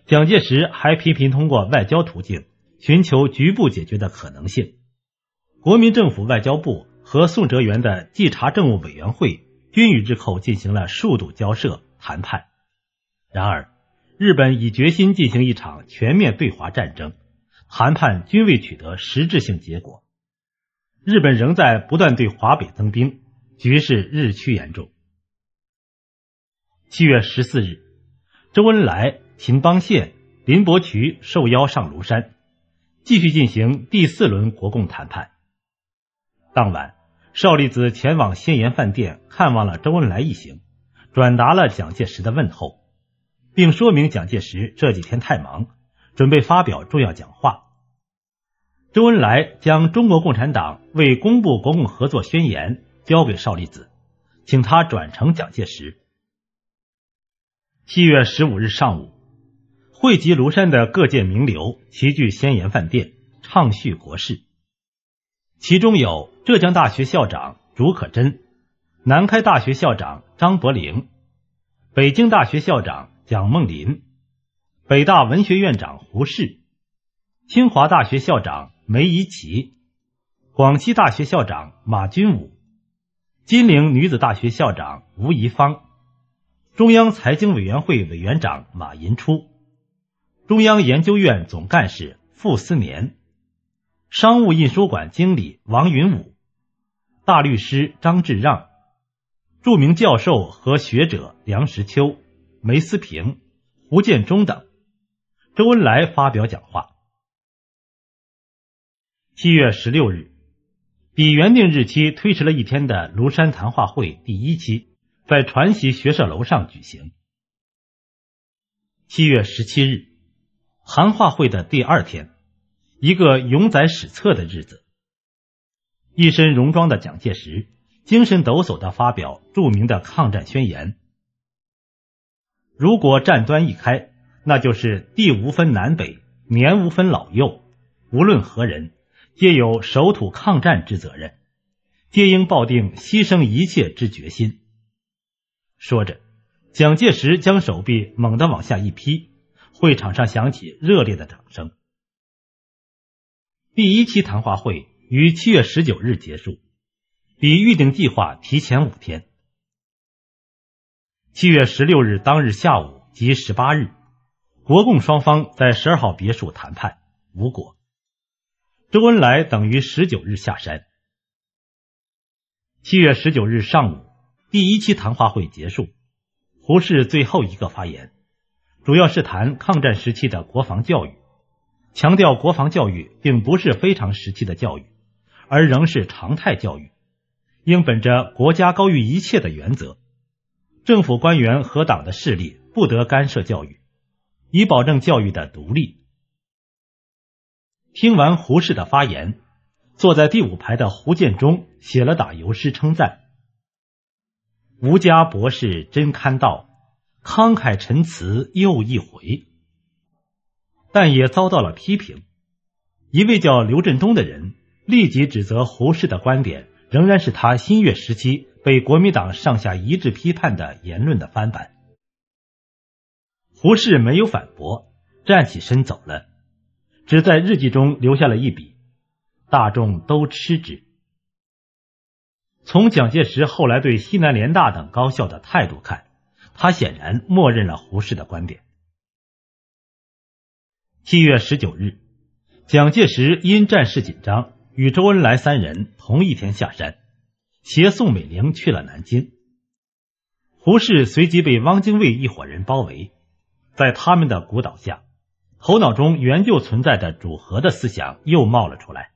蒋介石还频频通过外交途径寻求局部解决的可能性。国民政府外交部和宋哲元的冀察政务委员会均与日寇进行了数度交涉谈判。然而，日本已决心进行一场全面对华战争，谈判均未取得实质性结果。日本仍在不断对华北增兵，局势日趋严重。七月十四日，周恩来、秦邦宪、林伯渠受邀上庐山，继续进行第四轮国共谈判。当晚，邵力子前往仙岩饭店看望了周恩来一行，转达了蒋介石的问候。并说明蒋介石这几天太忙，准备发表重要讲话。周恩来将中国共产党为公布国共合作宣言交给邵力子，请他转呈蒋介石。七月十五日上午，汇集庐山的各界名流齐聚仙岩饭店畅叙国事，其中有浙江大学校长竺可桢、南开大学校长张伯苓、北京大学校长。蒋梦麟，北大文学院长胡适，清华大学校长梅贻琦，广西大学校长马君武，金陵女子大学校长吴贻芳，中央财经委员会委员长马寅初，中央研究院总干事傅斯年，商务印书馆经理王云武，大律师张志让，著名教授和学者梁实秋。梅思平、胡建中等，周恩来发表讲话。七月十六日，比原定日期推迟了一天的庐山谈话会第一期在传习学社楼上举行。七月十七日，谈话会的第二天，一个永载史册的日子，一身戎装的蒋介石精神抖擞的发表著名的抗战宣言。如果战端一开，那就是地无分南北，年无分老幼，无论何人，皆有守土抗战之责任，皆应抱定牺牲一切之决心。说着，蒋介石将手臂猛地往下一劈，会场上响起热烈的掌声。第一期谈话会于七月十九日结束，比预定计划提前五天。七月十六日当日下午及十八日，国共双方在十二号别墅谈判无果。周恩来等于十九日下山。七月十九日上午，第一期谈话会结束，胡适最后一个发言，主要是谈抗战时期的国防教育，强调国防教育并不是非常时期的教育，而仍是常态教育，应本着国家高于一切的原则。政府官员和党的势力不得干涉教育，以保证教育的独立。听完胡适的发言，坐在第五排的胡建中写了打油诗称赞：“吴家博士真堪道，慷慨陈词又一回。”但也遭到了批评。一位叫刘振东的人立即指责胡适的观点仍然是他新月时期。被国民党上下一致批判的言论的翻版，胡适没有反驳，站起身走了，只在日记中留下了一笔：“大众都吃之。”从蒋介石后来对西南联大等高校的态度看，他显然默认了胡适的观点。七月十九日，蒋介石因战事紧张，与周恩来三人同一天下山。携宋美龄去了南京，胡适随即被汪精卫一伙人包围，在他们的鼓捣下，头脑中原就存在的主和的思想又冒了出来。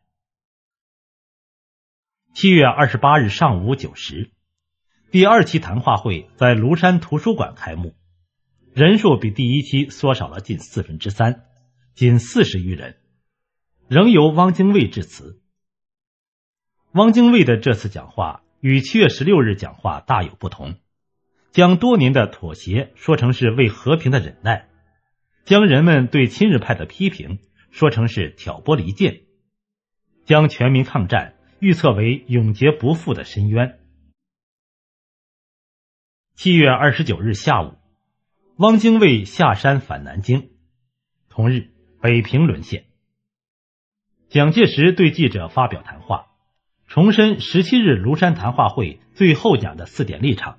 七月二十八日上午九时，第二期谈话会在庐山图书馆开幕，人数比第一期缩少了近四分之三，仅四十余人，仍由汪精卫致辞。汪精卫的这次讲话与七月十六日讲话大有不同，将多年的妥协说成是为和平的忍耐，将人们对亲日派的批评说成是挑拨离间，将全民抗战预测为永劫不复的深渊。七月二十九日下午，汪精卫下山返南京，同日，北平沦陷。蒋介石对记者发表谈话。重申十七日庐山谈话会最后讲的四点立场，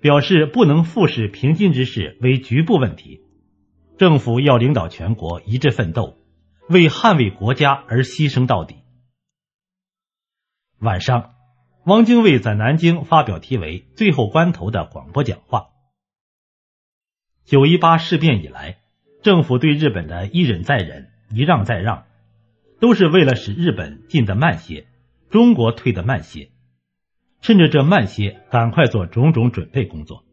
表示不能复视平津之事为局部问题，政府要领导全国一致奋斗，为捍卫国家而牺牲到底。晚上，汪精卫在南京发表题为《最后关头》的广播讲话。九一八事变以来，政府对日本的一忍再忍、一让再让，都是为了使日本进得慢些。中国退得慢些，趁着这慢些，赶快做种种准备工作。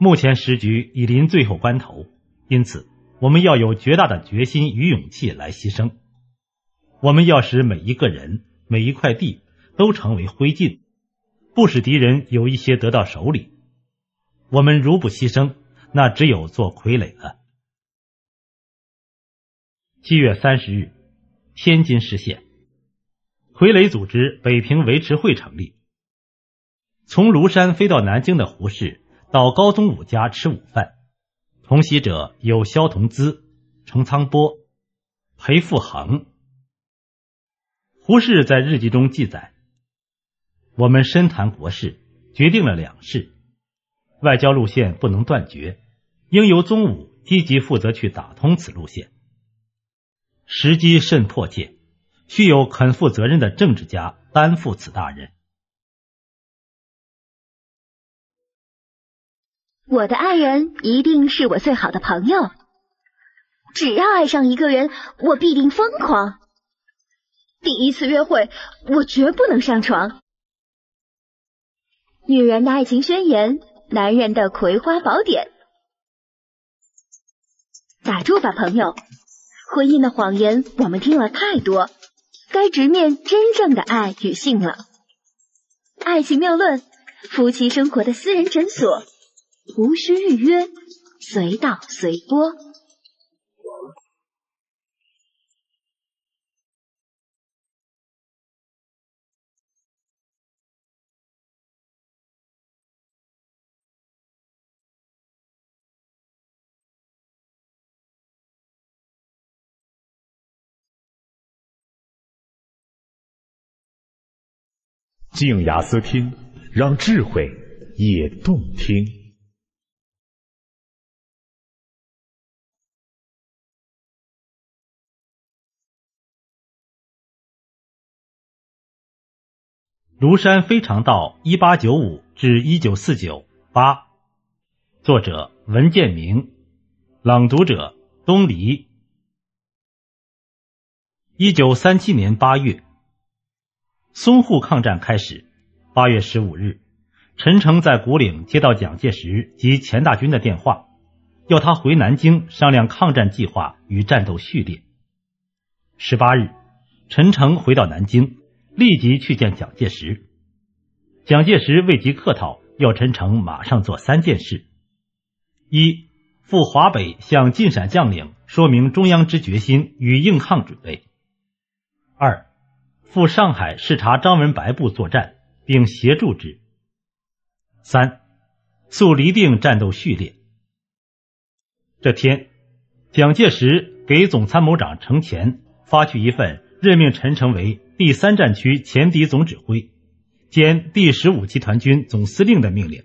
目前时局已临最后关头，因此我们要有绝大的决心与勇气来牺牲。我们要使每一个人、每一块地都成为灰烬，不使敌人有一些得到手里。我们如不牺牲，那只有做傀儡了。七月三十日，天津失陷。傀儡组织北平维持会成立。从庐山飞到南京的胡适到高宗武家吃午饭，同席者有萧同兹、程沧波、裴富恒。胡适在日记中记载：“我们深谈国事，决定了两事：外交路线不能断绝，应由宗武积极负责去打通此路线。时机甚迫切。”须有肯负责任的政治家担负此大任。我的爱人一定是我最好的朋友。只要爱上一个人，我必定疯狂。第一次约会，我绝不能上床。女人的爱情宣言，男人的葵花宝典。打住吧，朋友，婚姻的谎言，我们听了太多。该直面真正的爱与性了，《爱情谬论》，夫妻生活的私人诊所，无需预约，随到随播。静雅思听，让智慧也动听。庐山非常道，一八九五至一九四九八，作者文建明，朗读者东篱。一九三七年八月。淞沪抗战开始，八月十五日，陈诚在古岭接到蒋介石及钱大钧的电话，要他回南京商量抗战计划与战斗序列。十八日，陈诚回到南京，立即去见蒋介石。蒋介石未及客套，要陈诚马上做三件事：一、赴华北向晋陕将领说明中央之决心与硬抗准备；二、赴上海视察张文白部作战，并协助之。三、速离定战斗序列。这天，蒋介石给总参谋长程潜发去一份任命陈诚为第三战区前敌总指挥，兼第十五集团军总司令的命令。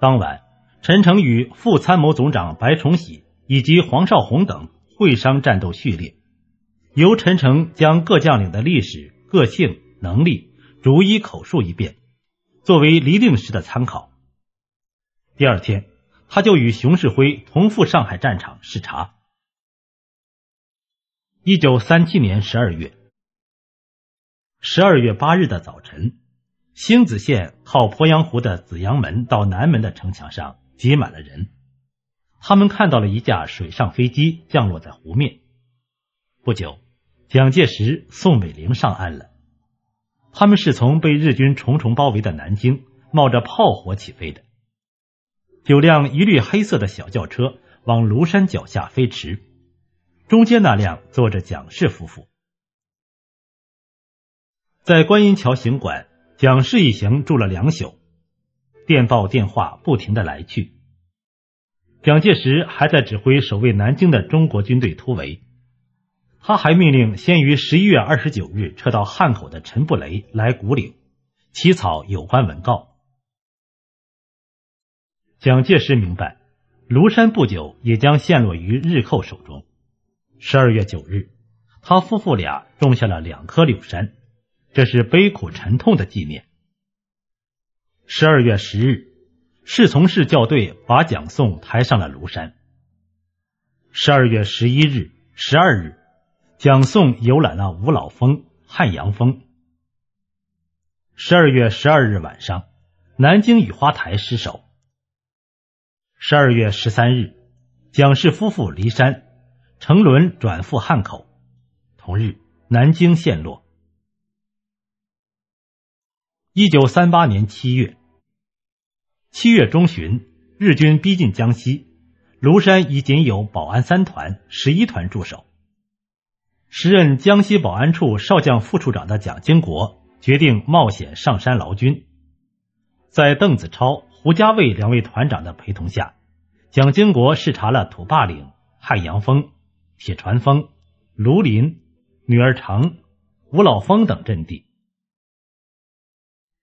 当晚，陈诚与副参谋总长白崇禧以及黄绍竑等会商战斗序列。由陈诚将各将领的历史、个性、能力逐一口述一遍，作为离定时的参考。第二天，他就与熊式辉同赴上海战场视察。一九三七年十二月十二月八日的早晨，星子县靠鄱阳湖的紫阳门到南门的城墙上挤满了人，他们看到了一架水上飞机降落在湖面，不久。蒋介石、宋美龄上岸了。他们是从被日军重重包围的南京，冒着炮火起飞的。九辆一律黑色的小轿车往庐山脚下飞驰，中间那辆坐着蒋氏夫妇。在观音桥行馆，蒋氏一行住了两宿，电报、电话不停的来去。蒋介石还在指挥守卫南京的中国军队突围。他还命令先于十一月二十九日撤到汉口的陈布雷来古岭起草有关文告。蒋介石明白，庐山不久也将陷落于日寇手中。十二月九日，他夫妇俩种下了两棵柳杉，这是悲苦沉痛的纪念。十二月十日，侍从室校队把蒋宋抬上了庐山。十二月十一日、十二日。蒋宋游览了五老峰、汉阳峰。十二月十二日晚上，南京雨花台失守。十二月十三日，蒋氏夫妇离山，乘轮转赴汉口。同日，南京陷落。一九三八年七月，七月中旬，日军逼近江西，庐山已仅有保安三团、十一团驻守。时任江西保安处少将副处长的蒋经国决定冒险上山劳军，在邓子超、胡家卫两位团长的陪同下，蒋经国视察了土坝岭、汉阳峰、铁船峰、芦林、女儿城、五老峰等阵地。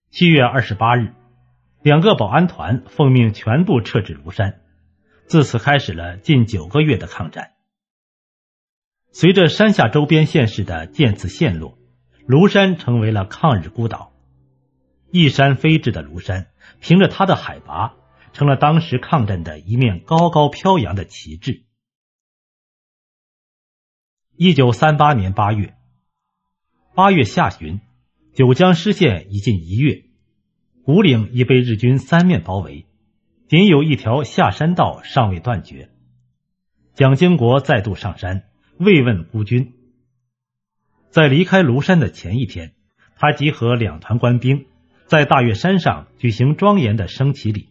七月二十八日，两个保安团奉命全部撤至庐山，自此开始了近九个月的抗战。随着山下周边县市的渐次陷落，庐山成为了抗日孤岛。一山飞峙的庐山，凭着它的海拔，成了当时抗战的一面高高飘扬的旗帜。一九三八年八月，八月下旬，九江失陷已近一月，五岭已被日军三面包围，仅有一条下山道尚未断绝。蒋经国再度上山。慰问孤军。在离开庐山的前一天，他集合两团官兵，在大岳山上举行庄严的升旗礼。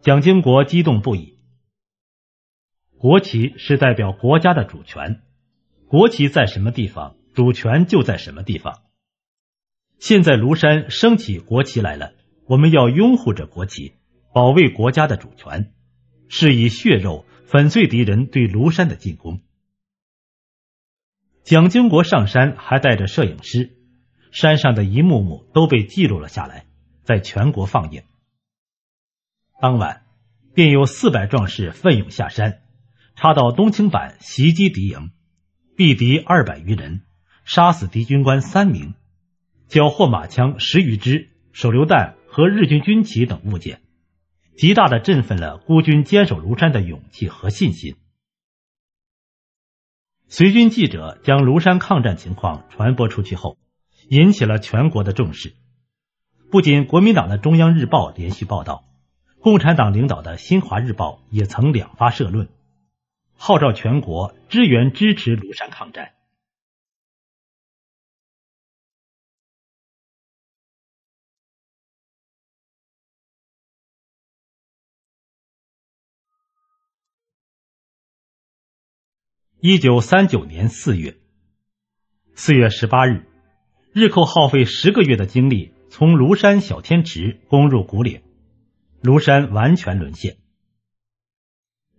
蒋经国激动不已。国旗是代表国家的主权，国旗在什么地方，主权就在什么地方。现在庐山升起国旗来了，我们要拥护着国旗，保卫国家的主权，是以血肉粉碎敌人对庐山的进攻。蒋经国上山还带着摄影师，山上的一幕幕都被记录了下来，在全国放映。当晚，便有四百壮士奋勇下山，插到东青坂袭击敌营，毙敌二百余人，杀死敌军官三名，缴获马枪十余支、手榴弹和日军军旗等物件，极大的振奋了孤军坚守庐山的勇气和信心。随军记者将庐山抗战情况传播出去后，引起了全国的重视。不仅国民党的中央日报连续报道，共产党领导的新华日报也曾两发社论，号召全国支援支持庐山抗战。一九三九年四月，四月十八日，日寇耗费十个月的精力，从庐山小天池攻入谷岭，庐山完全沦陷。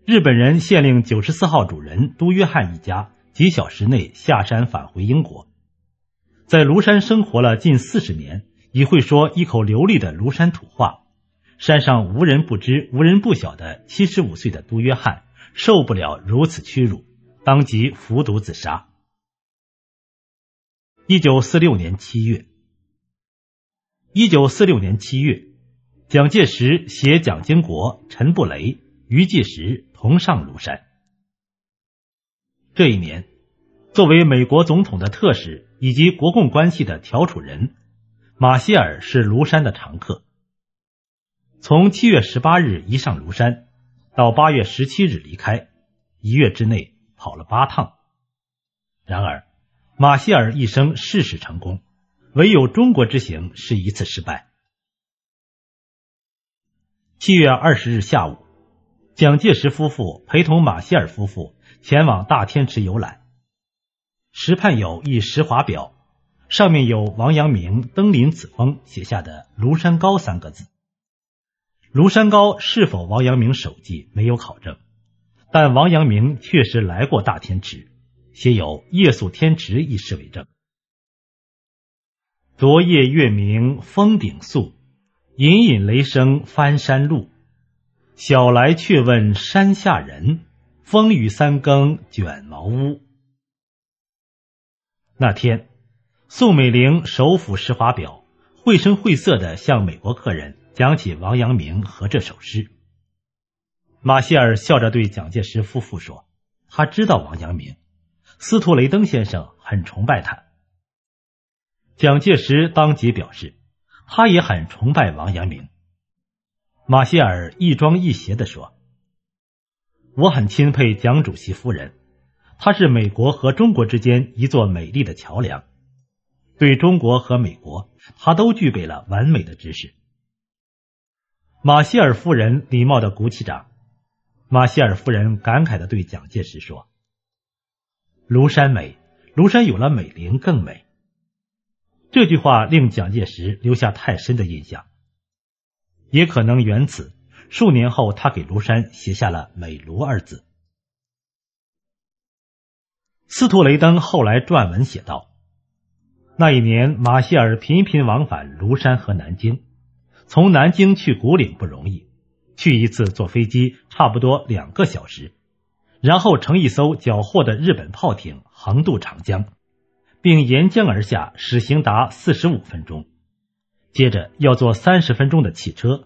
日本人限令九十四号主人都约翰一家几小时内下山返回英国。在庐山生活了近四十年，已会说一口流利的庐山土话。山上无人不知、无人不晓的七十五岁的都约翰受不了如此屈辱。当即服毒自杀。一九四六年七月，一九四六年七月，蒋介石携蒋经国、陈布雷、余纪时同上庐山。这一年，作为美国总统的特使以及国共关系的调处人，马歇尔是庐山的常客。从七月十八日一上庐山，到八月十七日离开，一月之内。跑了八趟，然而马歇尔一生事事成功，唯有中国之行是一次失败。七月二十日下午，蒋介石夫妇陪同马歇尔夫妇前往大天池游览，石畔有一石华表，上面有王阳明登临此峰写下的“庐山高”三个字。庐山高是否王阳明手迹，没有考证。但王阳明确实来过大天池，写有《夜宿天池》一诗为证。昨夜月明风顶宿，隐隐雷声翻山路。晓来却问山下人，风雨三更卷茅屋。那天，宋美龄手抚石华表，绘声绘色的向美国客人讲起王阳明和这首诗。马歇尔笑着对蒋介石夫妇说：“他知道王阳明，司徒雷登先生很崇拜他。”蒋介石当即表示：“他也很崇拜王阳明。”马歇尔亦庄亦谐地说：“我很钦佩蒋主席夫人，她是美国和中国之间一座美丽的桥梁，对中国和美国，她都具备了完美的知识。”马歇尔夫人礼貌的鼓起掌。马歇尔夫人感慨地对蒋介石说：“庐山美，庐山有了美玲更美。”这句话令蒋介石留下太深的印象，也可能缘此，数年后他给庐山写下了“美庐”二字。司徒雷登后来撰文写道：“那一年，马歇尔频频往返庐山和南京，从南京去古岭不容易。”去一次坐飞机差不多两个小时，然后乘一艘缴获的日本炮艇横渡长江，并沿江而下驶行达四十五分钟，接着要坐三十分钟的汽车，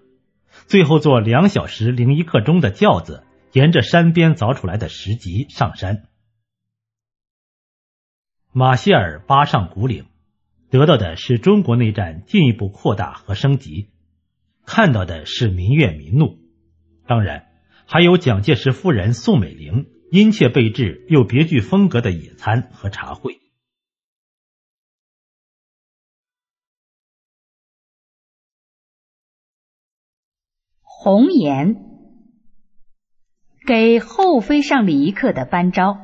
最后坐两小时零一刻钟的轿子，沿着山边凿出来的石级上山。马歇尔巴上古岭，得到的是中国内战进一步扩大和升级，看到的是民怨民怒。当然，还有蒋介石夫人宋美龄殷切备至又别具风格的野餐和茶会。红颜给后妃上礼仪课的班昭，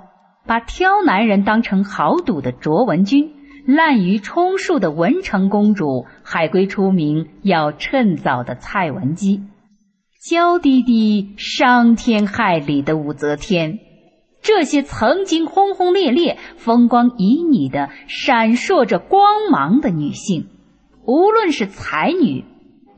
把挑男人当成豪赌的卓文君，滥竽充数的文成公主，海归出名要趁早的蔡文姬。娇滴滴、伤天害理的武则天，这些曾经轰轰烈烈、风光旖旎的、闪烁着光芒的女性，无论是才女、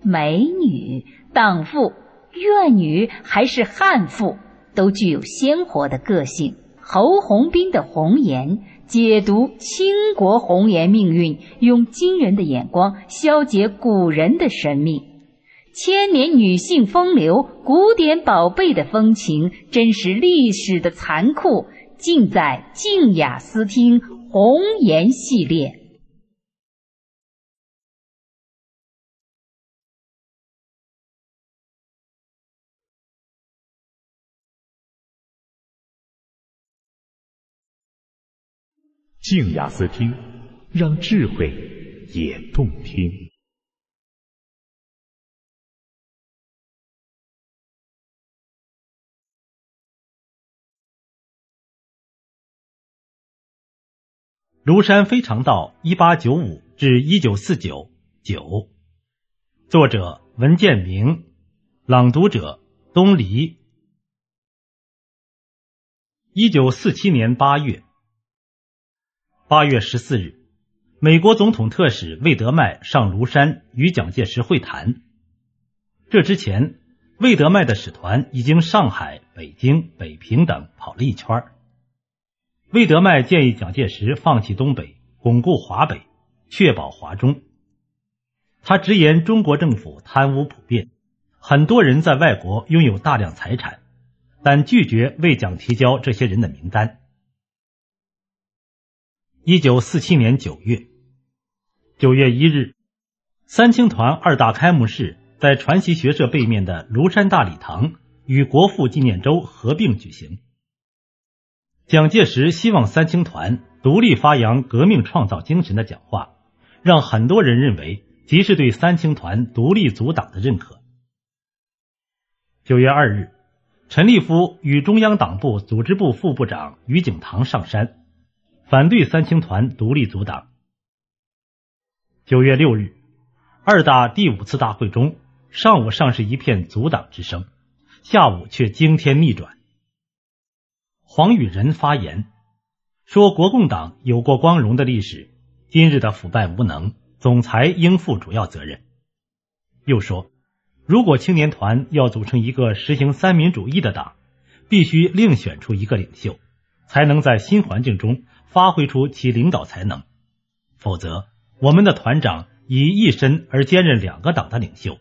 美女、荡妇、怨女，还是悍妇，都具有鲜活的个性。侯鸿斌的《红颜》解读倾国红颜命运，用惊人的眼光消解古人的神秘。千年女性风流，古典宝贝的风情，真实历史的残酷，尽在静雅思听红颜系列。静雅思听，让智慧也动听。庐山非常道，一八九五至一九四九九，作者文建明，朗读者东篱。一九四七年八月，八月十四日，美国总统特使魏德迈上庐山与蒋介石会谈。这之前，魏德迈的使团已经上海、北京、北平等跑了一圈儿。魏德迈建议蒋介石放弃东北，巩固华北，确保华中。他直言中国政府贪污普遍，很多人在外国拥有大量财产，但拒绝为蒋提交这些人的名单。一九四七年九月，九月一日，三青团二大开幕式在传奇学社背面的庐山大礼堂与国父纪念周合并举行。蒋介石希望三青团独立发扬革命创造精神的讲话，让很多人认为，即是对三青团独立组党的认可。九月二日，陈立夫与中央党部组织部副部长于景堂上山，反对三青团独立组党。九月六日，二大第五次大会中，上午尚是一片阻挡之声，下午却惊天逆转。黄与仁发言说：“国共党有过光荣的历史，今日的腐败无能，总裁应负主要责任。”又说：“如果青年团要组成一个实行三民主义的党，必须另选出一个领袖，才能在新环境中发挥出其领导才能。否则，我们的团长以一身而兼任两个党的领袖，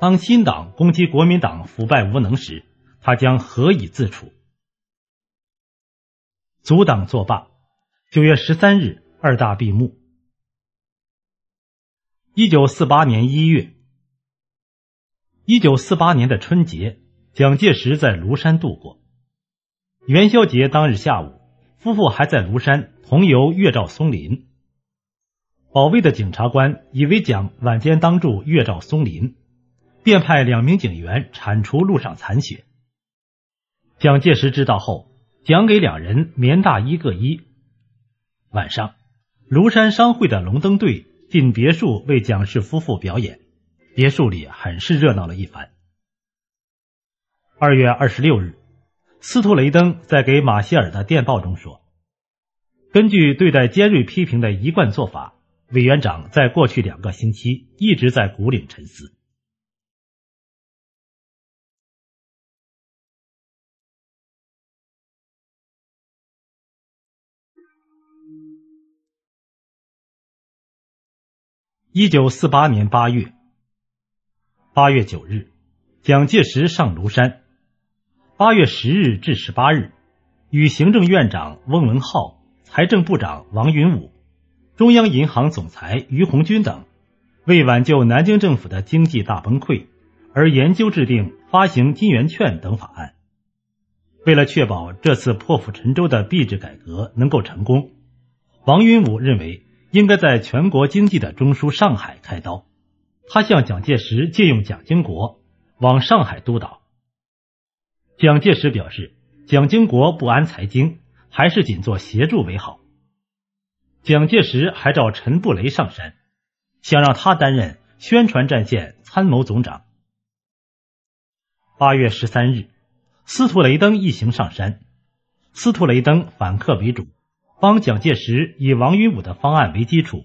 当新党攻击国民党腐败无能时，他将何以自处？”阻挡作罢。九月十三日，二大闭幕。一九四八年一月，一九四八年的春节，蒋介石在庐山度过。元宵节当日下午，夫妇还在庐山同游月照松林。保卫的警察官以为蒋晚间当住月照松林，便派两名警员铲除路上残雪。蒋介石知道后。讲给两人棉大衣各一。晚上，庐山商会的龙灯队进别墅为蒋氏夫妇表演，别墅里很是热闹了一番。二月二十六日，司徒雷登在给马歇尔的电报中说：“根据对待尖锐批评的一贯做法，委员长在过去两个星期一直在鼓岭沉思。”一九四八年八月，八月九日，蒋介石上庐山。八月十日至十八日，与行政院长翁文灏、财政部长王云武、中央银行总裁于鸿钧等，为挽救南京政府的经济大崩溃而研究制定发行金圆券等法案。为了确保这次破釜沉舟的币制改革能够成功，王云武认为。应该在全国经济的中枢上海开刀，他向蒋介石借用蒋经国往上海督导。蒋介石表示，蒋经国不安财经，还是仅做协助为好。蒋介石还找陈布雷上山，想让他担任宣传战线参谋总长。八月十三日，司徒雷登一行上山，司徒雷登反客为主。帮蒋介石以王云武的方案为基础，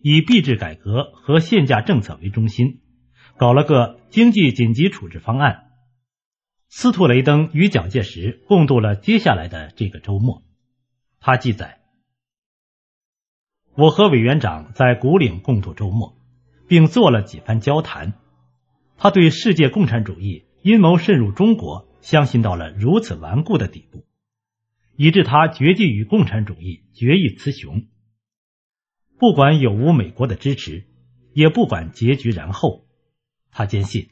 以币制改革和限价政策为中心，搞了个经济紧急处置方案。司徒雷登与蒋介石共度了接下来的这个周末。他记载：“我和委员长在古岭共度周末，并做了几番交谈。他对世界共产主义阴谋渗入中国，相信到了如此顽固的地步。”以致他决计与共产主义决一雌雄，不管有无美国的支持，也不管结局然后，他坚信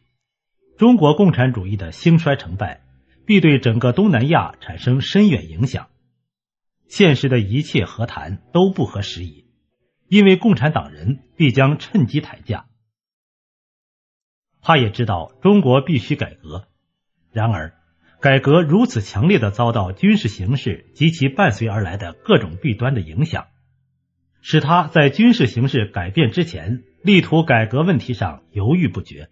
中国共产主义的兴衰成败必对整个东南亚产生深远影响。现实的一切和谈都不合时宜，因为共产党人必将趁机抬价。他也知道中国必须改革，然而。改革如此强烈的遭到军事形势及其伴随而来的各种弊端的影响，使他在军事形势改变之前，力图改革问题上犹豫不决。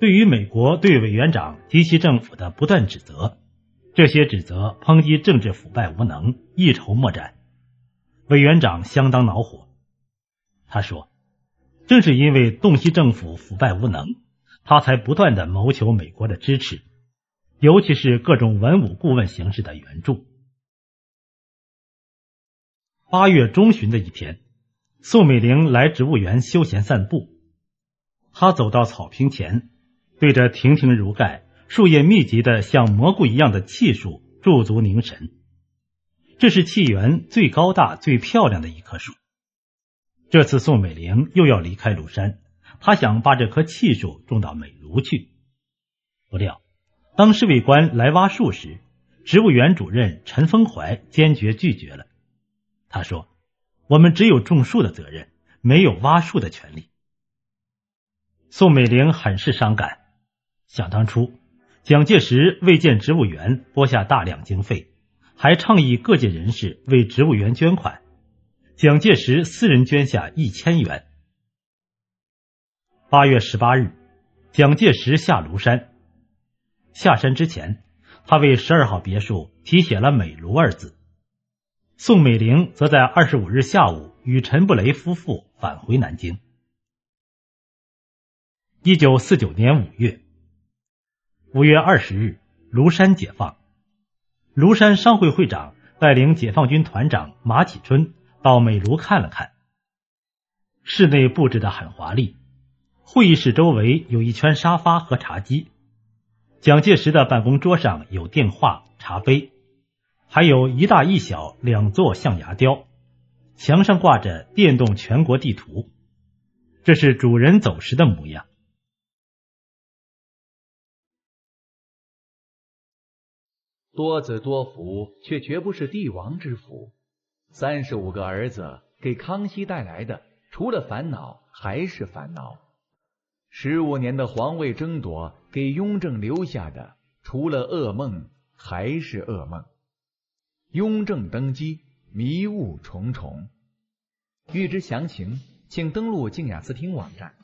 对于美国对委员长及其政府的不断指责，这些指责抨击政治腐败无能、一筹莫展，委员长相当恼火。他说：“正是因为洞悉政府腐败无能。”他才不断的谋求美国的支持，尤其是各种文武顾问形式的援助。八月中旬的一天，宋美龄来植物园休闲散步，她走到草坪前，对着亭亭如盖、树叶密集的像蘑菇一样的气树驻足凝神。这是气园最高大、最漂亮的一棵树。这次宋美龄又要离开庐山。他想把这棵气树种到美庐去，不料，当侍卫官来挖树时，植物园主任陈风怀坚决拒绝了。他说：“我们只有种树的责任，没有挖树的权利。”宋美龄很是伤感。想当初，蒋介石为建植物园拨下大量经费，还倡议各界人士为植物园捐款，蒋介石私人捐下一千元。八月十八日，蒋介石下庐山。下山之前，他为十二号别墅题写了“美庐”二字。宋美龄则在二十五日下午与陈布雷夫妇返回南京。一九四九年五月，五月二十日，庐山解放，庐山商会会长带领解放军团长马启春到美庐看了看，室内布置的很华丽。会议室周围有一圈沙发和茶几，蒋介石的办公桌上有电话、茶杯，还有一大一小两座象牙雕，墙上挂着电动全国地图。这是主人走时的模样。多子多福，却绝不是帝王之福。三十五个儿子给康熙带来的，除了烦恼还是烦恼。十五年的皇位争夺给雍正留下的，除了噩梦还是噩梦。雍正登基，迷雾重重。欲知详情，请登录静雅思听网站。